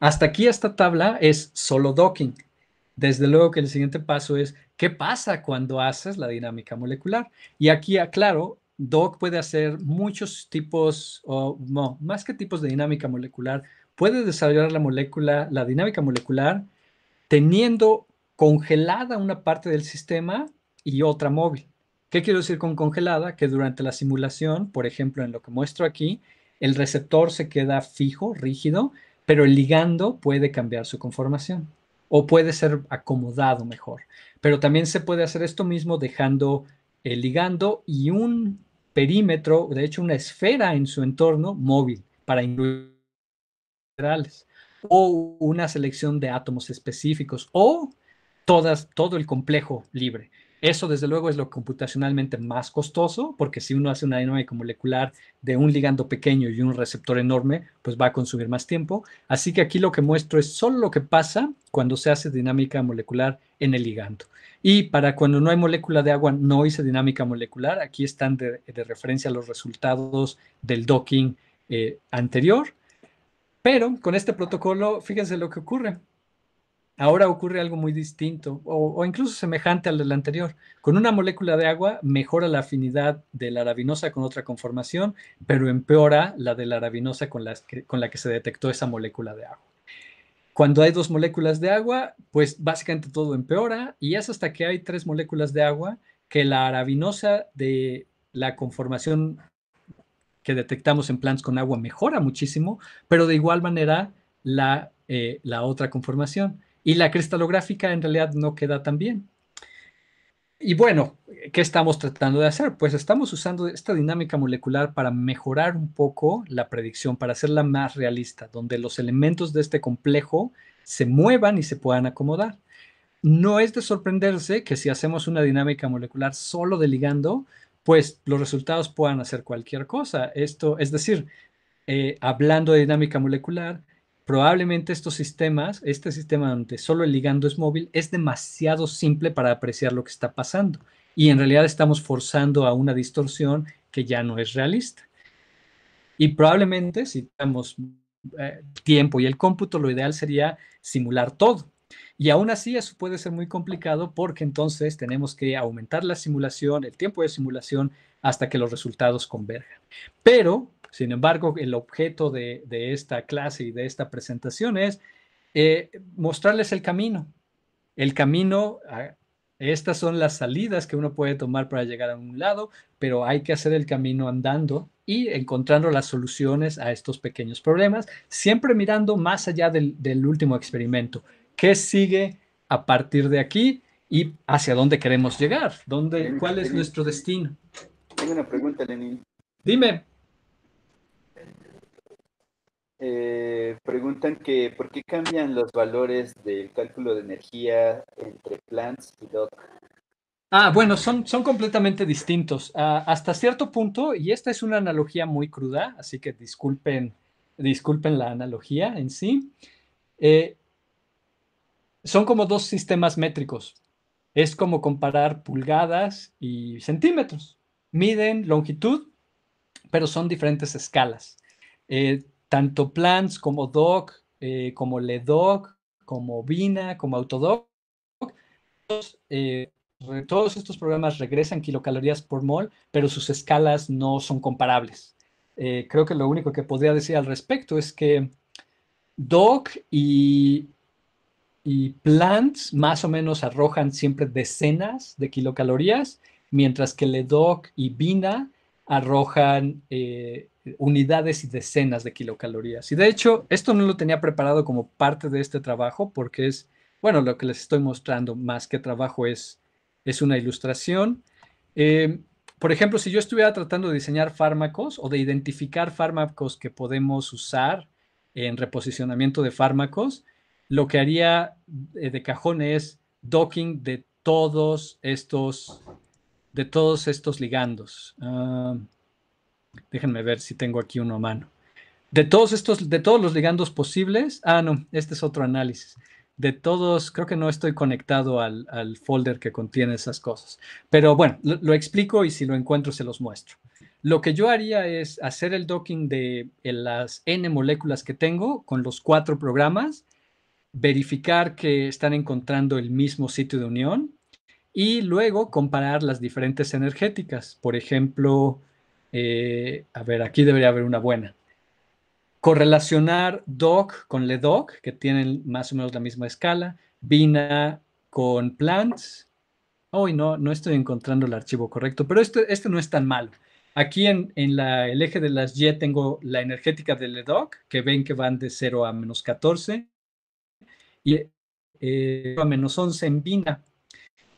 Hasta aquí esta tabla es solo docking. Desde luego que el siguiente paso es qué pasa cuando haces la dinámica molecular. Y aquí aclaro, ah, DOC puede hacer muchos tipos, o más que tipos de dinámica molecular, puede desarrollar la molécula, la dinámica molecular, teniendo congelada una parte del sistema y otra móvil. ¿Qué quiero decir con congelada? Que durante la simulación, por ejemplo, en lo que muestro aquí, el receptor se queda fijo, rígido, pero el ligando puede cambiar su conformación o puede ser acomodado mejor. Pero también se puede hacer esto mismo dejando el eh, ligando y un perímetro, de hecho una esfera en su entorno móvil para incluir minerales o una selección de átomos específicos o todo el complejo libre. Eso, desde luego, es lo computacionalmente más costoso, porque si uno hace una dinámica molecular de un ligando pequeño y un receptor enorme, pues va a consumir más tiempo. Así que aquí lo que muestro es solo lo que pasa cuando se hace dinámica molecular en el ligando. Y para cuando no hay molécula de agua, no hice dinámica molecular. Aquí están de, referencia los resultados del docking eh, anterior. Pero con este protocolo, fíjense lo que ocurre. Ahora ocurre algo muy distinto o, incluso semejante al del anterior. Con una molécula de agua mejora la afinidad de la arabinosa con otra conformación, pero empeora la de la arabinosa con, la que se detectó esa molécula de agua. Cuando hay dos moléculas de agua, pues básicamente todo empeora y es hasta que hay tres moléculas de agua que la arabinosa de la conformación que detectamos en plants con agua mejora muchísimo, pero de igual manera la eh, otra conformación y la cristalográfica en realidad no queda tan bien. Y bueno, ¿qué estamos tratando de hacer? Pues estamos usando esta dinámica molecular para mejorar un poco la predicción, para hacerla más realista, donde los elementos de este complejo se muevan y se puedan acomodar. No es de sorprenderse que si hacemos una dinámica molecular solo de ligando, pues los resultados puedan hacer cualquier cosa. Esto, es decir, eh, hablando de dinámica molecular, Probablemente estos sistemas, este sistema donde solo el ligando es móvil, es demasiado simple para apreciar lo que está pasando. Y en realidad estamos forzando a una distorsión que ya no es realista. Y probablemente, si tenemos eh, tiempo y el cómputo, lo ideal sería simular todo. Y aún así eso puede ser muy complicado porque entonces tenemos que aumentar la simulación, el tiempo de simulación, hasta que los resultados converjan. Pero sin embargo, el objeto de, esta clase y de esta presentación es eh, mostrarles el camino. El camino, ah, estas son las salidas que uno puede tomar para llegar a un lado, pero hay que hacer el camino andando y encontrando las soluciones a estos pequeños problemas, siempre mirando más allá del, último experimento. ¿Qué sigue a partir de aquí y hacia dónde queremos llegar? ¿Dónde, ¿Cuál es nuestro destino? Tengo una pregunta, Lenín. Dime. Eh, preguntan que por qué cambian los valores del cálculo de energía entre plants y DOC. Ah, bueno, son, son completamente distintos. Ah, hasta cierto punto, y esta es una analogía muy cruda, así que disculpen, disculpen la analogía en sí. Eh, son como dos sistemas métricos. Es como comparar pulgadas y centímetros. Miden longitud, pero son diferentes escalas. Eh, tanto Plants como Doc, eh, como LeDoc, como Vina, como Autodoc, eh, todos, estos programas regresan kilocalorías por mol, pero sus escalas no son comparables. Eh, creo que lo único que podría decir al respecto es que Doc y, y Plants más o menos arrojan siempre decenas de kilocalorías, mientras que LeDoc y Vina arrojan eh, unidades y decenas de kilocalorías. Y de hecho, esto no lo tenía preparado como parte de este trabajo porque es, bueno, lo que les estoy mostrando más que trabajo es, es una ilustración. Em, por ejemplo, si yo estuviera tratando de diseñar fármacos o de identificar fármacos que podemos usar en reposicionamiento de fármacos, lo que haría eh, de cajón es docking de todos estos de todos estos ligandos. Ah, déjenme ver si tengo aquí uno a mano. De todos estos, de todos los ligandos posibles. Ah, no, este es otro análisis. De todos, creo que no estoy conectado al, al folder que contiene esas cosas. Pero bueno, lo, lo, explico y si lo encuentro se los muestro. Lo que yo haría es hacer el docking de eh, las N moléculas que tengo con los cuatro programas, verificar que están encontrando el mismo sitio de unión y luego comparar las diferentes energéticas. Por ejemplo, eh, a ver, aquí debería haber una buena. Correlacionar DOC con LEDOC, que tienen más o menos la misma escala, VINA con PLANTS. Hoy no, no estoy encontrando el archivo correcto, pero este, este no es tan mal Aquí en, la, el eje de las Y tengo la energética de LEDOC, que ven que van de 0 a menos 14, y eh, a menos 11 en VINA.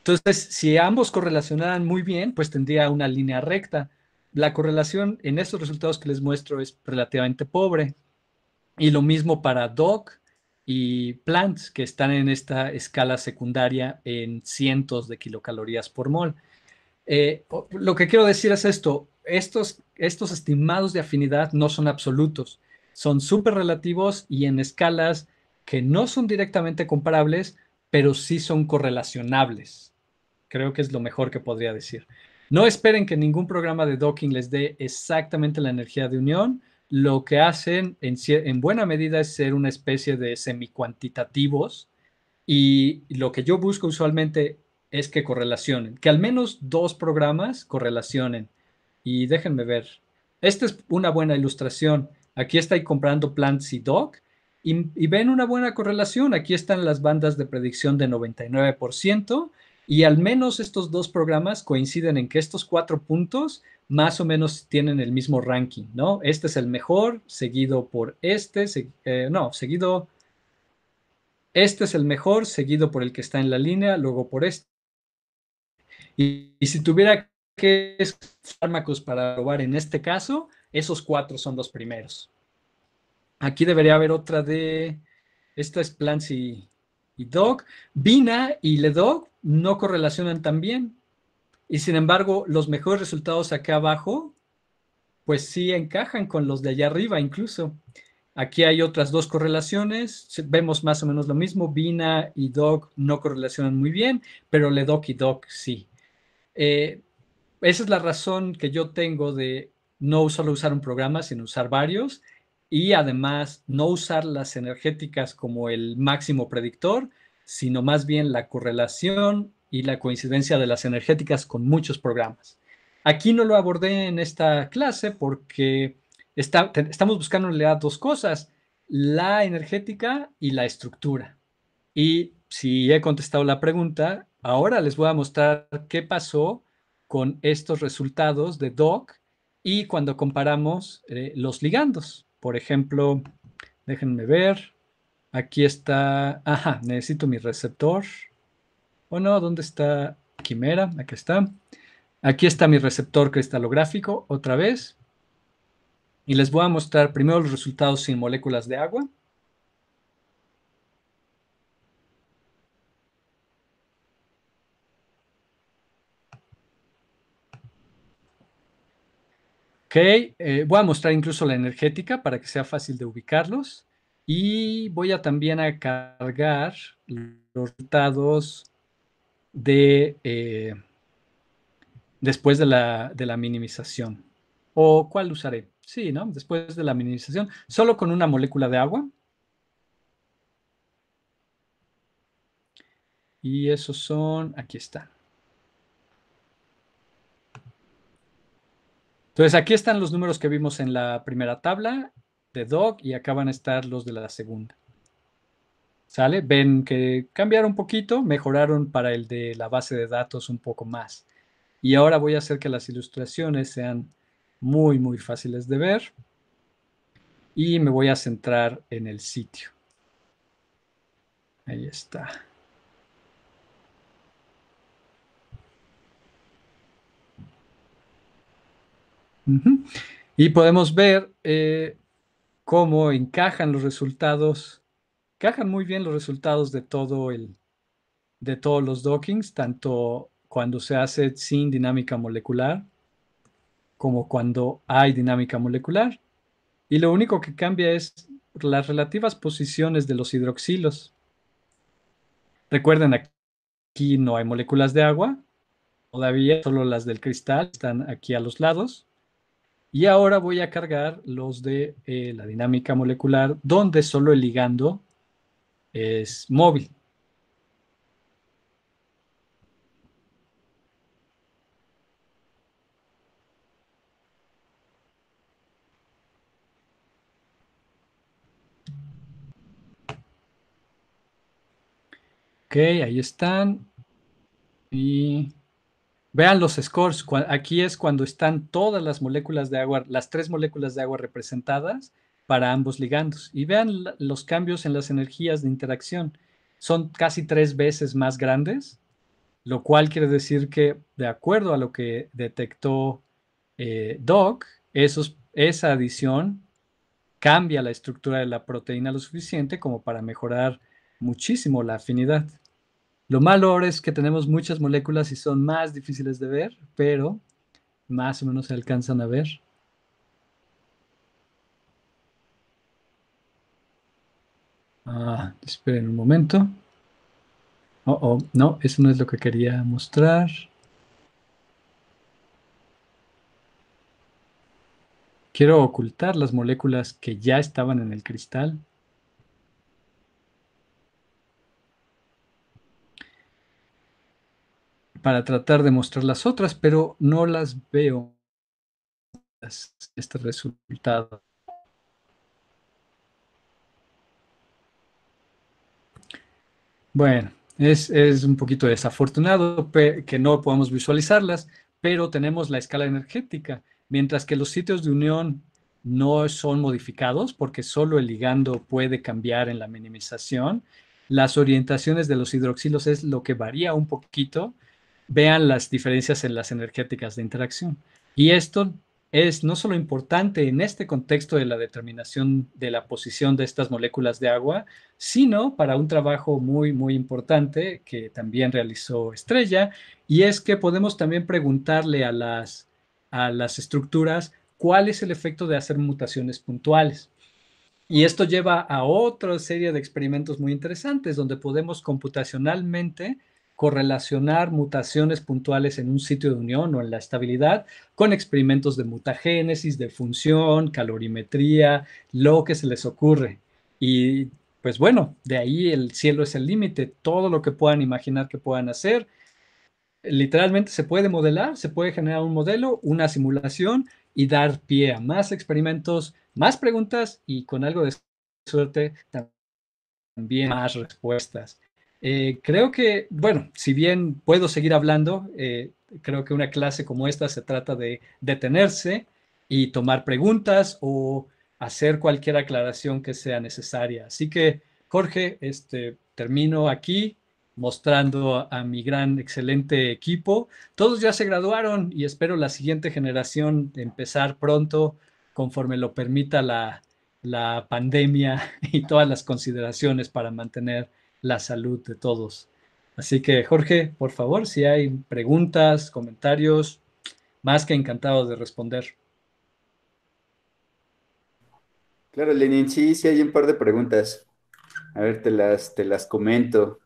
Entonces, si ambos correlacionaran muy bien, pues tendría una línea recta. La correlación en estos resultados que les muestro es relativamente pobre. Y lo mismo para DOC y plants que están en esta escala secundaria en cientos de kilocalorías por mol. Eh, lo que quiero decir es esto, estos, estimados de afinidad no son absolutos, son relativos y en escalas que no son directamente comparables, pero sí son correlacionables. Creo que es lo mejor que podría decir. No esperen que ningún programa de docking les dé exactamente la energía de unión. Lo que hacen en, buena medida es ser una especie de semicuantitativos y lo que yo busco usualmente es que correlacionen, que al menos dos programas correlacionen. Y déjenme ver. Esta es una buena ilustración. Aquí estáis comprando Plants y Doc y, y ven una buena correlación. Aquí están las bandas de predicción de 99% y al menos estos dos programas coinciden en que estos cuatro puntos más o menos tienen el mismo ranking, ¿no? Este es el mejor, seguido por este, eh, no, seguido, este es el mejor, seguido por el que está en la línea, luego por este. Y, si tuviera que fármacos para probar en este caso, esos cuatro son los primeros. Aquí debería haber otra de, esta es Plants y Dog. Vina y Ledoc no correlacionan tan bien. Y sin embargo, los mejores resultados acá abajo, pues sí encajan con los de allá arriba incluso. Aquí hay otras dos correlaciones, vemos más o menos lo mismo, Vina y Doc no correlacionan muy bien, pero Ledoc y Doc sí. Eh, esa es la razón que yo tengo de no solo usar un programa, sino usar varios, y además no usar las energéticas como el máximo predictor, sino más bien la correlación y la coincidencia de las energéticas con muchos programas. Aquí no lo abordé en esta clase porque estamos buscando en dos cosas, la energética y la estructura. Y si he contestado la pregunta, ahora les voy a mostrar qué pasó con estos resultados de DOC y cuando comparamos eh, los ligandos. Por ejemplo, déjenme ver. Aquí está, ajá, necesito mi receptor. ¿O oh, no? ¿Dónde está Quimera? Aquí está. Aquí está mi receptor cristalográfico otra vez. Y les voy a mostrar primero los resultados sin moléculas de agua. Ok, eh, voy a mostrar incluso la energética para que sea fácil de ubicarlos. Y voy a también a cargar los resultados de eh, después de la, de la minimización. ¿O cuál usaré? Sí, ¿no? Después de la minimización, solo con una molécula de agua. Y esos son, aquí están. Entonces, aquí están los números que vimos en la primera tabla de Doc y acá van a estar los de la segunda. ¿Sale? Ven que cambiaron un poquito, mejoraron para el de la base de datos un poco más. Y ahora voy a hacer que las ilustraciones sean muy, muy fáciles de ver. Y me voy a centrar en el sitio. Ahí está. Y podemos ver eh, cómo encajan los resultados, encajan muy bien los resultados de todo el, de todos los dockings, tanto cuando se hace sin dinámica molecular como cuando hay dinámica molecular. Y lo único que cambia es las relativas posiciones de los hidroxilos. Recuerden, aquí no hay moléculas de agua, todavía solo las del cristal están aquí a los lados. Y ahora voy a cargar los de eh, la dinámica molecular, donde solo el ligando es móvil. Ok, ahí están. Y Vean los scores. Aquí es cuando están todas las moléculas de agua, las tres moléculas de agua representadas para ambos ligandos. Y vean los cambios en las energías de interacción. Son casi tres veces más grandes, lo cual quiere decir que, de acuerdo a lo que detectó eh, Doc, esa adición cambia la estructura de la proteína lo suficiente como para mejorar muchísimo la afinidad. Lo malo ahora es que tenemos muchas moléculas y son más difíciles de ver, pero más o menos se alcanzan a ver. Ah, esperen un momento. Oh, oh, no, eso no es lo que quería mostrar. Quiero ocultar las moléculas que ya estaban en el cristal. para tratar de mostrar las otras, pero no las veo este resultado. Bueno, es, es, un poquito desafortunado que no podamos visualizarlas, pero tenemos la escala energética, mientras que los sitios de unión no son modificados porque solo el ligando puede cambiar en la minimización. Las orientaciones de los hidroxilos es lo que varía un poquito, vean las diferencias en las energéticas de interacción. Y esto es no solo importante en este contexto de la determinación de la posición de estas moléculas de agua, sino para un trabajo muy, muy importante que también realizó Estrella, y es que podemos también preguntarle a las, a las estructuras cuál es el efecto de hacer mutaciones puntuales. Y esto lleva a otra serie de experimentos muy interesantes donde podemos computacionalmente correlacionar mutaciones puntuales en un sitio de unión o en la estabilidad con experimentos de mutagénesis, de función, calorimetría, lo que se les ocurre. Y pues bueno, de ahí el cielo es el límite, todo lo que puedan imaginar que puedan hacer. Literalmente se puede modelar, se puede generar un modelo, una simulación y dar pie a más experimentos, más preguntas y con algo de suerte también más respuestas. Eh, creo que, bueno, si bien puedo seguir hablando, eh, creo que una clase como esta se trata de detenerse y tomar preguntas o hacer cualquier aclaración que sea necesaria. Así que, Jorge, este, termino aquí mostrando a, mi gran, excelente equipo. Todos ya se graduaron y espero la siguiente generación empezar pronto conforme lo permita la, la pandemia y todas las consideraciones para mantener la salud de todos. Así que Jorge, por favor, si hay preguntas, comentarios, más que encantados de responder. Claro, Lenin, sí, sí hay un par de preguntas. A ver, te las, te las comento.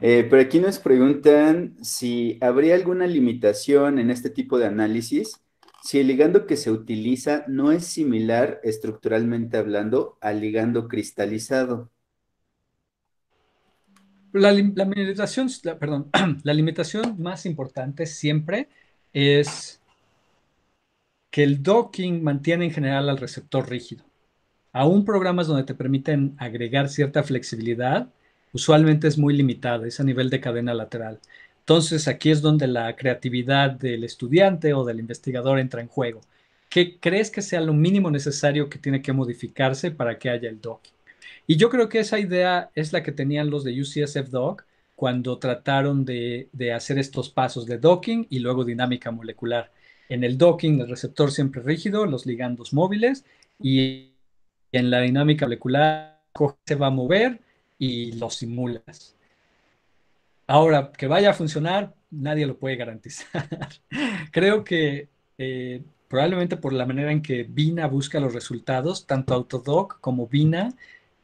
Eh, pero aquí nos preguntan si habría alguna limitación en este tipo de análisis, si el ligando que se utiliza no es similar estructuralmente hablando al ligando cristalizado. La, perdón, la limitación más importante siempre es que el docking mantiene en general al receptor rígido. Aún programas donde te permiten agregar cierta flexibilidad, usualmente es muy limitada, es a nivel de cadena lateral. Entonces aquí es donde la creatividad del estudiante o del investigador entra en juego. ¿Qué crees que sea lo mínimo necesario que tiene que modificarse para que haya el docking? Y yo creo que esa idea es la que tenían los de UCSF Doc cuando trataron de, hacer estos pasos de docking y luego dinámica molecular. En el docking, el receptor siempre rígido, los ligandos móviles y en la dinámica molecular se va a mover y lo simulas. Ahora, que vaya a funcionar, nadie lo puede garantizar. Creo que eh, probablemente por la manera en que Vina busca los resultados, tanto Autodoc como Vina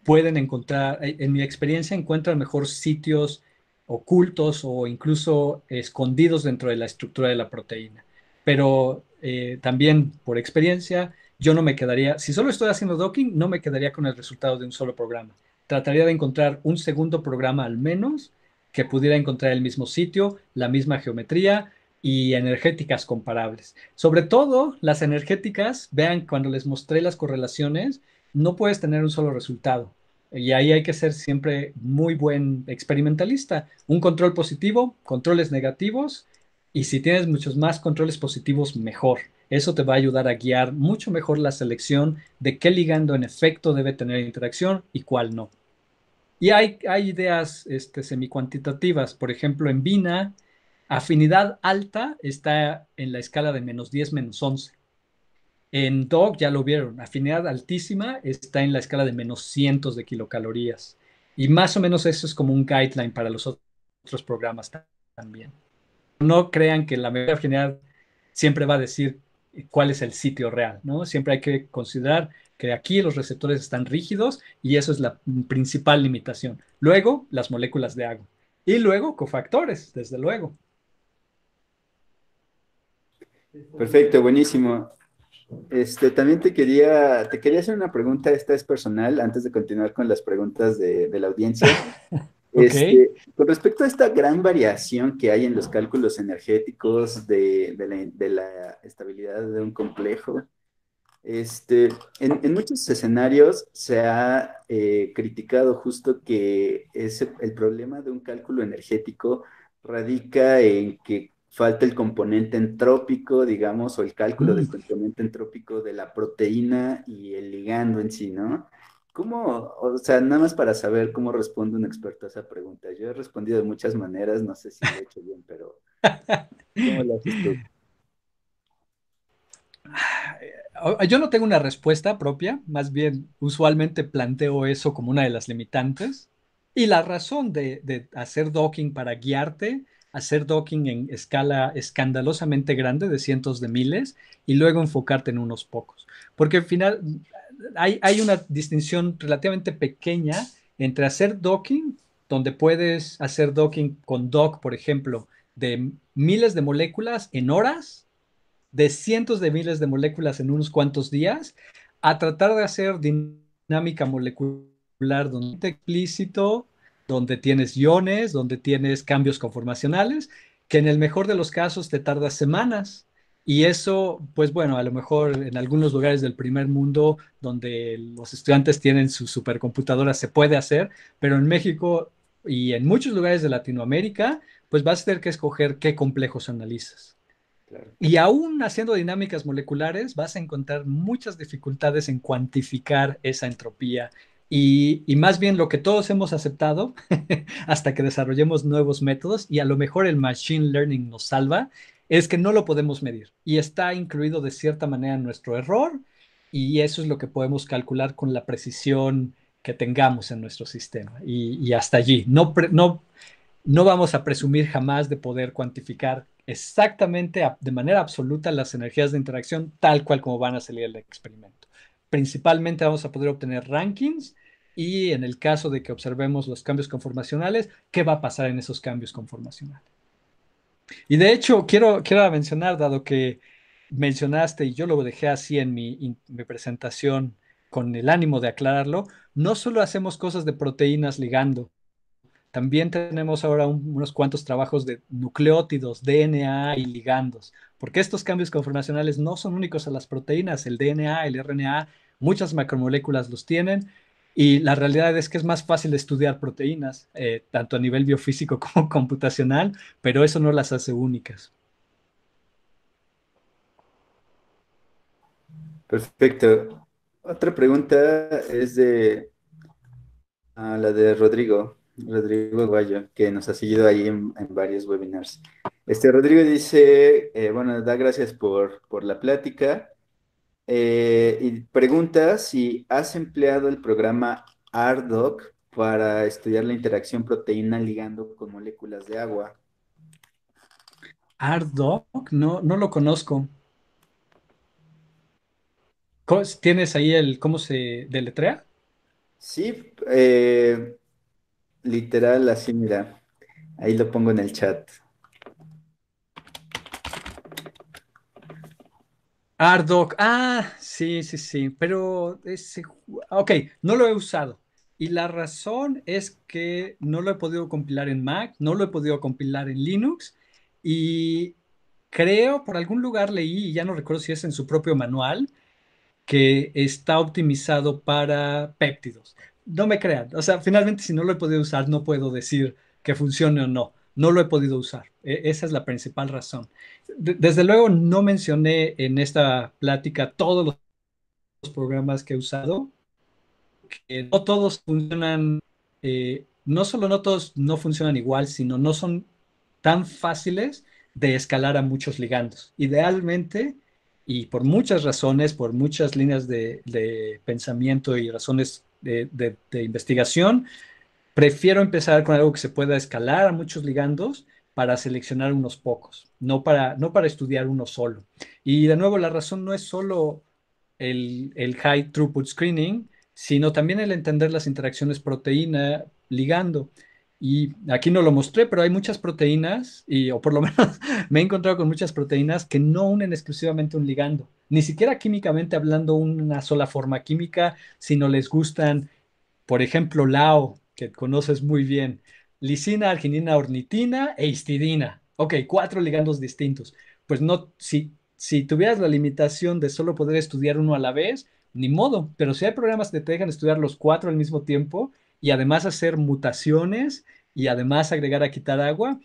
pueden encontrar, eh, en mi experiencia encuentran mejor sitios ocultos o incluso escondidos dentro de la estructura de la proteína. Pero eh, también por experiencia, yo no me quedaría, si solo estoy haciendo docking, no me quedaría con el resultado de un solo programa. Trataría de encontrar un segundo programa al menos que pudiera encontrar el mismo sitio, la misma geometría y energéticas comparables. Sobre todo las energéticas, vean cuando les mostré las correlaciones, no puedes tener un solo resultado. Y ahí hay que ser siempre muy buen experimentalista. Un control positivo, controles negativos, y si tienes muchos más controles positivos, mejor. Eso te va a ayudar a guiar mucho mejor la selección de qué ligando en efecto debe tener interacción y cuál no. Y hay, ideas este, cuantitativas Por ejemplo, en Vina, afinidad alta está en la escala de menos 10, menos 11. En DOG ya lo vieron, afinidad altísima está en la escala de menos cientos de kilocalorías. Y más o menos eso es como un guideline para los otros programas también. No crean que la medida afinidad siempre va a decir cuál es el sitio real, ¿no? Siempre hay que considerar que aquí los receptores están rígidos y eso es la principal limitación. Luego, las moléculas de agua. Y luego, cofactores, desde luego. Perfecto, buenísimo. Este, también te quería, te quería hacer una pregunta, esta es personal, antes de continuar con las preguntas de, la audiencia. Este, Con respecto a esta gran variación que hay en los cálculos energéticos de, de, la, estabilidad de un complejo, este, en, muchos escenarios se ha eh, criticado justo que ese, el problema de un cálculo energético radica en que falta el componente entrópico, digamos, o el cálculo del mm. componente entrópico de la proteína y el ligando en sí, ¿no? ¿Cómo, o sea, nada más para saber cómo responde un experto a esa pregunta? Yo he respondido de muchas maneras, no sé si lo he hecho bien, pero ¿cómo lo haces tú? Ah, yo no tengo una respuesta propia, más bien usualmente planteo eso como una de las limitantes. Y la razón de, de hacer docking para guiarte hacer docking en escala escandalosamente grande de cientos de miles y luego enfocarte en unos pocos. Porque al final hay, una distinción relativamente pequeña entre hacer docking, donde puedes hacer docking con dock, por ejemplo, de miles de moléculas en horas, de cientos de miles de moléculas en unos cuantos días, a tratar de hacer dinámica molecular donde explícito donde tienes iones, donde tienes cambios conformacionales, que en el mejor de los casos te tardas semanas. Y eso, pues bueno, a lo mejor en algunos lugares del primer mundo donde los estudiantes tienen sus supercomputadoras se puede hacer, pero en México y en muchos lugares de Latinoamérica, pues vas a tener que escoger qué complejos analizas. Y aún haciendo dinámicas moleculares, vas a encontrar muchas dificultades en cuantificar esa entropía y, más bien lo que todos hemos aceptado hasta que desarrollemos nuevos métodos y a lo mejor el Machine Learning nos salva, es que no lo podemos medir y está incluido de cierta manera en nuestro error y eso es lo que podemos calcular con la precisión que tengamos en nuestro sistema y, hasta allí. No, no, no vamos a presumir jamás de poder cuantificar exactamente de manera absoluta las energías de interacción tal cual como van a salir el experimento. Principalmente vamos a poder obtener rankings y en el caso de que observemos los cambios conformacionales, ¿qué va a pasar en esos cambios conformacionales? Y de hecho, quiero, quiero mencionar, dado que mencionaste y yo lo dejé así en mi, presentación con el ánimo de aclararlo, no solo hacemos cosas de proteínas ligando, también tenemos ahora unos cuantos trabajos de nucleótidos, DNA y ligandos, porque estos cambios conformacionales no son únicos a las proteínas, el DNA, el RNA, muchas macromoléculas los tienen y la realidad es que es más fácil estudiar proteínas, eh, tanto a nivel biofísico como computacional, pero eso no las hace únicas. Perfecto. Otra pregunta es de ah, la de Rodrigo, Rodrigo Guayo, que nos ha seguido ahí en, varios webinars. Este Rodrigo dice, eh, bueno, da gracias por, por la plática. Eh, y pregunta si has empleado el programa ardoc para estudiar la interacción proteína ligando con moléculas de agua. ARDOC, no, no lo conozco. ¿Tienes ahí el cómo se deletrea? Sí, eh, literal, así mira. Ahí lo pongo en el chat. Ardoc, ah, sí, sí, sí, pero ese, ah, ok, no lo he usado. Y la razón es que no lo he podido compilar en Mac, no lo he podido compilar en Linux y creo, por algún lugar leí, y ya no recuerdo si es en su propio manual, que está optimizado para péptidos. No me crean, o sea, finalmente si no lo he podido usar no puedo decir que funcione o no no lo he podido usar. E, esa es la principal razón. desde luego, no mencioné en esta plática todos los programas que he usado, que no todos funcionan, eh, no solo no todos no funcionan igual, sino no son tan fáciles de escalar a muchos ligandos. Idealmente, y por muchas razones, por muchas líneas de, pensamiento y razones de investigación, prefiero empezar con algo que se pueda escalar a muchos ligandos para seleccionar unos pocos, no para, no para estudiar uno solo. Y de nuevo, la razón no es solo el, high throughput screening, sino también el entender las interacciones proteína-ligando. Y aquí no lo mostré, pero hay muchas proteínas, y, o por lo menos me he encontrado con muchas proteínas que no unen exclusivamente un ligando, ni siquiera químicamente hablando una sola forma química, sino les gustan, por ejemplo, LAO, que conoces muy bien. Lisina, arginina, ornitina e histidina. Ok, cuatro ligandos distintos. Pues no, si, si tuvieras la limitación de solo poder estudiar uno a la vez, ni modo. Pero si hay programas que te dejan estudiar los cuatro al mismo tiempo y además hacer mutaciones y además agregar a quitar agua,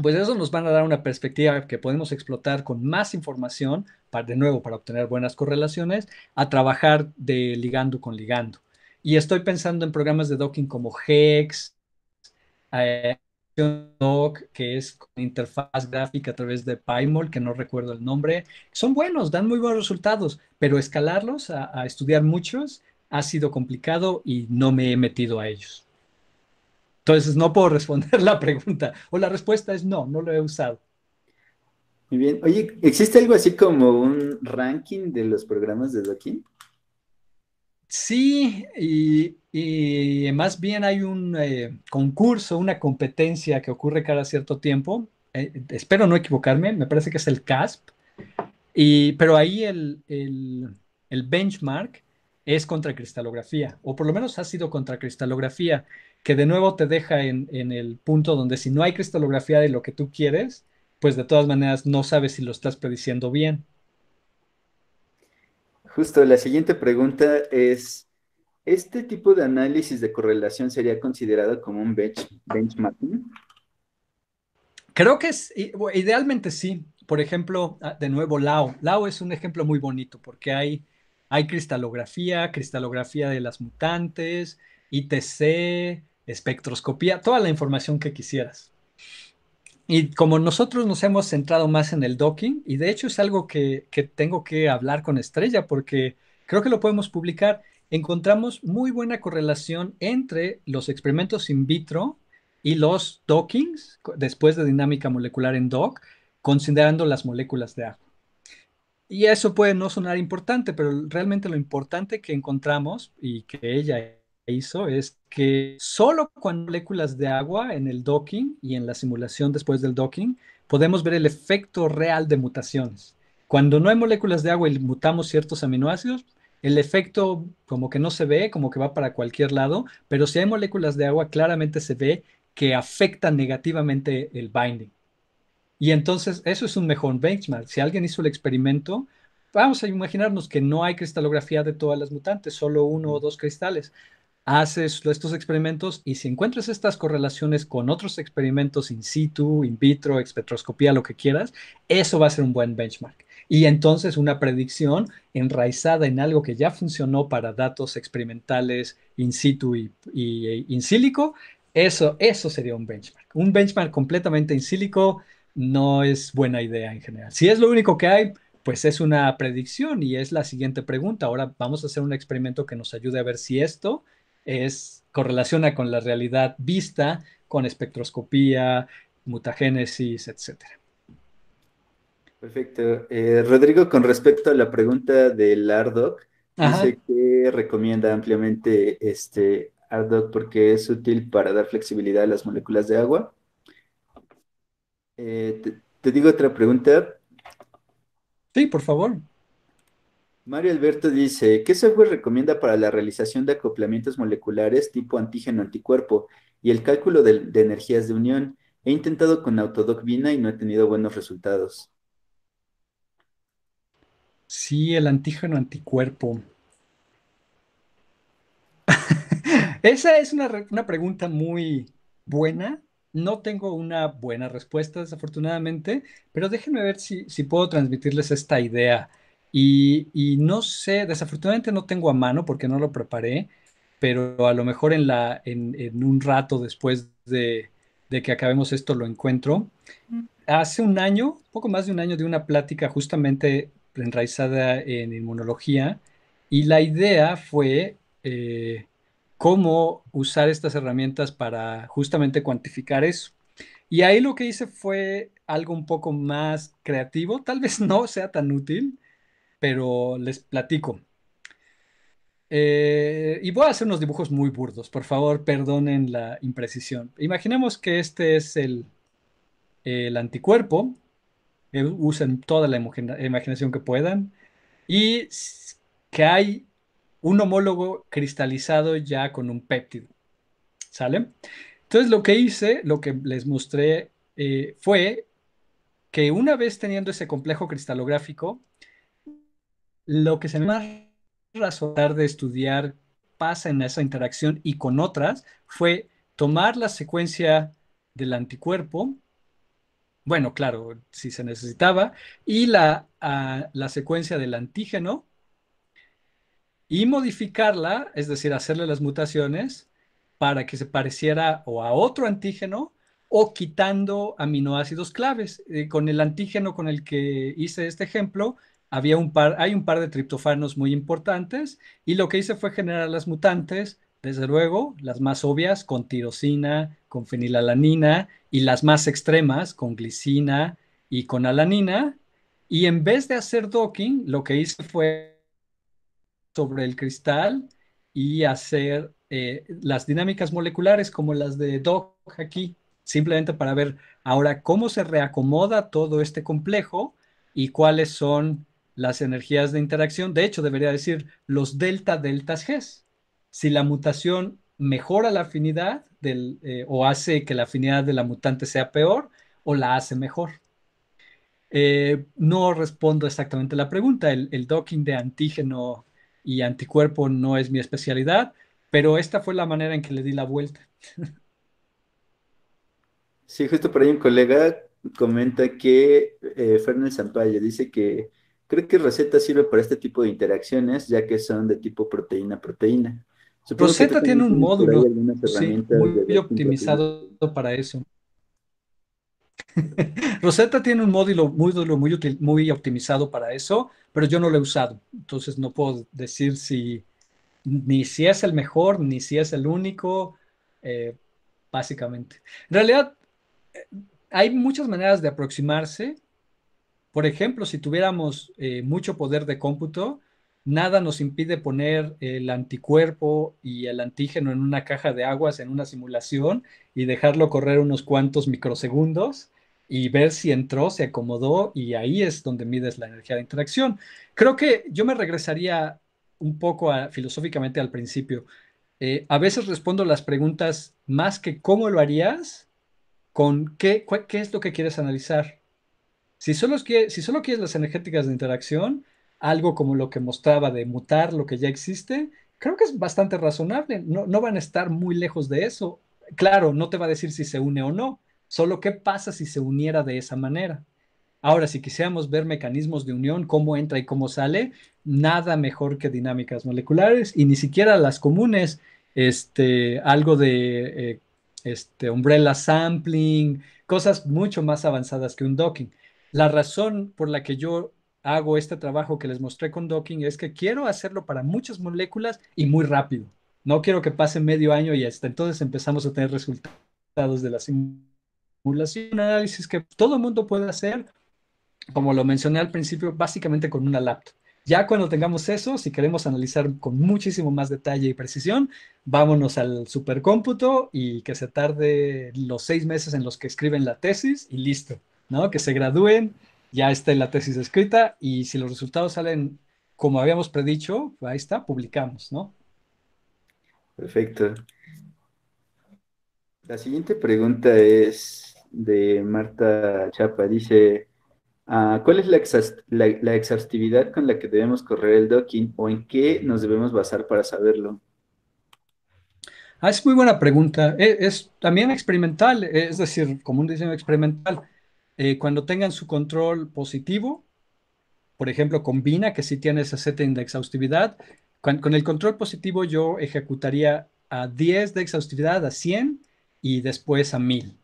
pues eso nos van a dar una perspectiva que podemos explotar con más información, para, de nuevo, para obtener buenas correlaciones, a trabajar de ligando con ligando. Y estoy pensando en programas de docking como Hex, eh, que es con interfaz gráfica a través de PyMOL, que no recuerdo el nombre. Son buenos, dan muy buenos resultados, pero escalarlos a estudiar muchos ha sido complicado y no me he metido a ellos. Entonces no puedo responder la pregunta, o la respuesta es no, no lo he usado. Muy bien. Oye, ¿existe algo así como un ranking de los programas de docking? Sí, y, más bien hay un eh, concurso, una competencia que ocurre cada cierto tiempo. Eh, espero no equivocarme, me parece que es el CASP. pero ahí el, benchmark es contra cristalografía, o por lo menos ha sido contra cristalografía, que de nuevo te deja en el punto donde si no hay cristalografía de lo que tú quieres, pues de todas maneras no sabes si lo estás prediciendo bien. Justo, la siguiente pregunta es, ¿este tipo de análisis de correlación sería considerado como un bench, benchmarking? Creo que es, idealmente sí. Por ejemplo, ah, de nuevo, Lao. Lao es un ejemplo muy bonito porque hay, hay cristalografía, cristalografía de las mutantes, ITC, espectroscopía, toda la información que quisieras. Y como nosotros nos hemos centrado más en el docking, y de hecho es algo que, tengo que hablar con Estrella porque creo que lo podemos publicar, encontramos muy buena correlación entre los experimentos in vitro y los dockings después de dinámica molecular en dock, considerando las moléculas de agua. Y eso puede no sonar importante, pero realmente lo importante que encontramos y que ella hizo es que solo con moléculas de agua en el docking y en la simulación después del docking podemos ver el efecto real de mutaciones. Cuando no hay moléculas de agua y mutamos ciertos aminoácidos, el efecto como que no se ve, como que va para cualquier lado, pero si hay moléculas de agua claramente se ve que afecta negativamente el binding. Y entonces eso es un mejor benchmark. Si alguien hizo el experimento, vamos a imaginarnos que no hay cristalografía de todas las mutantes, solo uno o dos cristales haces estos experimentos y si encuentras estas correlaciones con otros experimentos in situ, in vitro, espectroscopía, lo que quieras, eso va a ser un buen benchmark. Y entonces una predicción enraizada en algo que ya funcionó para datos experimentales in situ y, e in silico, eso, eso sería un benchmark. Un benchmark completamente in silico no es buena idea en general. Si es lo único que hay, pues es una predicción y es la siguiente pregunta. Ahora vamos a hacer un experimento que nos ayude a ver si esto es correlaciona con la realidad vista, con espectroscopía, mutagénesis, etc. Perfecto. Eh, Rodrigo, con respecto a la pregunta del ARDOC, que recomienda ampliamente este ARDOC porque es útil para dar flexibilidad a las moléculas de agua. Eh, te digo otra pregunta. Sí, por favor. Mario Alberto dice, ¿qué software recomienda para la realización de acoplamientos moleculares tipo antígeno-anticuerpo y el cálculo de, energías de unión? He intentado con Autodoc Vina y no he tenido buenos resultados. Sí, el antígeno-anticuerpo. Esa es una, pregunta muy buena, no tengo una buena respuesta, desafortunadamente, pero déjenme ver si, puedo transmitirles esta idea y, no sé, desafortunadamente no tengo a mano porque no lo preparé, pero a lo mejor en, un rato después de, que acabemos esto lo encuentro. Mm. Hace un año, poco más de un año, de una plática justamente enraizada en inmunología y la idea fue eh, cómo usar estas herramientas para justamente cuantificar eso. Y ahí lo que hice fue algo un poco más creativo, tal vez no sea tan útil, pero les platico. Eh, y voy a hacer unos dibujos muy burdos, por favor, perdonen la imprecisión. Imaginemos que este es el, anticuerpo, eh, usen toda la imaginación que puedan, y que hay un homólogo cristalizado ya con un péptido. ¿Sale? Entonces lo que hice, lo que les mostré eh, fue que una vez teniendo ese complejo cristalográfico, lo que se me más razonar de estudiar pasa en esa interacción y con otras fue tomar la secuencia del anticuerpo, bueno, claro, si se necesitaba, y la, la secuencia del antígeno y modificarla, es decir, hacerle las mutaciones para que se pareciera o a otro antígeno o quitando aminoácidos claves. Eh, con el antígeno con el que hice este ejemplo, un par, hay un par de triptofanos muy importantes y lo que hice fue generar las mutantes, desde luego, las más obvias con tirosina, con fenilalanina y las más extremas con glicina y con alanina. Y en vez de hacer docking, lo que hice fue sobre el cristal y hacer eh, las dinámicas moleculares como las de dock aquí, simplemente para ver ahora cómo se reacomoda todo este complejo y cuáles son las energías de interacción, de hecho debería decir los delta deltas G. Si la mutación mejora la afinidad del, eh, o hace que la afinidad de la mutante sea peor o la hace mejor. Eh, no respondo exactamente la pregunta, el, docking de antígeno y anticuerpo no es mi especialidad, pero esta fue la manera en que le di la vuelta. Sí, justo por ahí un colega comenta que eh, Fernández dice que Creo que Rosetta sirve para este tipo de interacciones, ya que son de tipo proteína-proteína. Rosetta tiene un módulo muy optimizado para eso. Rosetta tiene un módulo, muy, útil, muy optimizado para eso, pero yo no lo he usado. Entonces no puedo decir si ni si es el mejor, ni si es el único, eh, básicamente. En realidad, eh, hay muchas maneras de aproximarse por ejemplo, si tuviéramos eh, mucho poder de cómputo, nada nos impide poner el anticuerpo y el antígeno en una caja de aguas en una simulación y dejarlo correr unos cuantos microsegundos y ver si entró, se acomodó y ahí es donde mides la energía de interacción. Creo que yo me regresaría un poco a, filosóficamente al principio. Eh, a veces respondo las preguntas más que cómo lo harías, con qué, qué es lo que quieres analizar. Si solo, quieres, las energéticas de interacción, algo como lo que mostraba de mutar lo que ya existe, creo que es bastante razonable. No, van a estar muy lejos de eso. Claro, no te va a decir si se une o no, solo qué pasa si se uniera de esa manera. Ahora, si quisiéramos ver mecanismos de unión, cómo entra y cómo sale, nada mejor que dinámicas moleculares y ni siquiera las comunes, este, algo de eh, este, umbrella sampling, cosas mucho más avanzadas que un docking. La razón por la que yo hago este trabajo que les mostré con docking es que quiero hacerlo para muchas moléculas y muy rápido. No quiero que pase medio año y hasta entonces empezamos a tener resultados de la simulación, un análisis que todo el mundo puede hacer, como lo mencioné al principio, básicamente con una laptop. Ya cuando tengamos eso, si queremos analizar con muchísimo más detalle y precisión, vámonos al supercómputo y que se tarde los seis meses en los que escriben la tesis y listo. Que se gradúen, ya está la tesis escrita y si los resultados salen como habíamos predicho, ahí está, publicamos, ¿no? Perfecto. La siguiente pregunta es de Marta Chapa. Dice, ah, ¿cuál es la, exhaustividad con la que debemos correr el docking o en qué nos debemos basar para saberlo? Ah, es muy buena pregunta. Es, es, también experimental, es decir, como un diseño experimental. Eh, cuando tengan su control positivo, por ejemplo, combina que si tiene a setting de exhaustividad, con, con, el control positivo yo ejecutaría a 10 de exhaustividad, a 100 y después a 1000.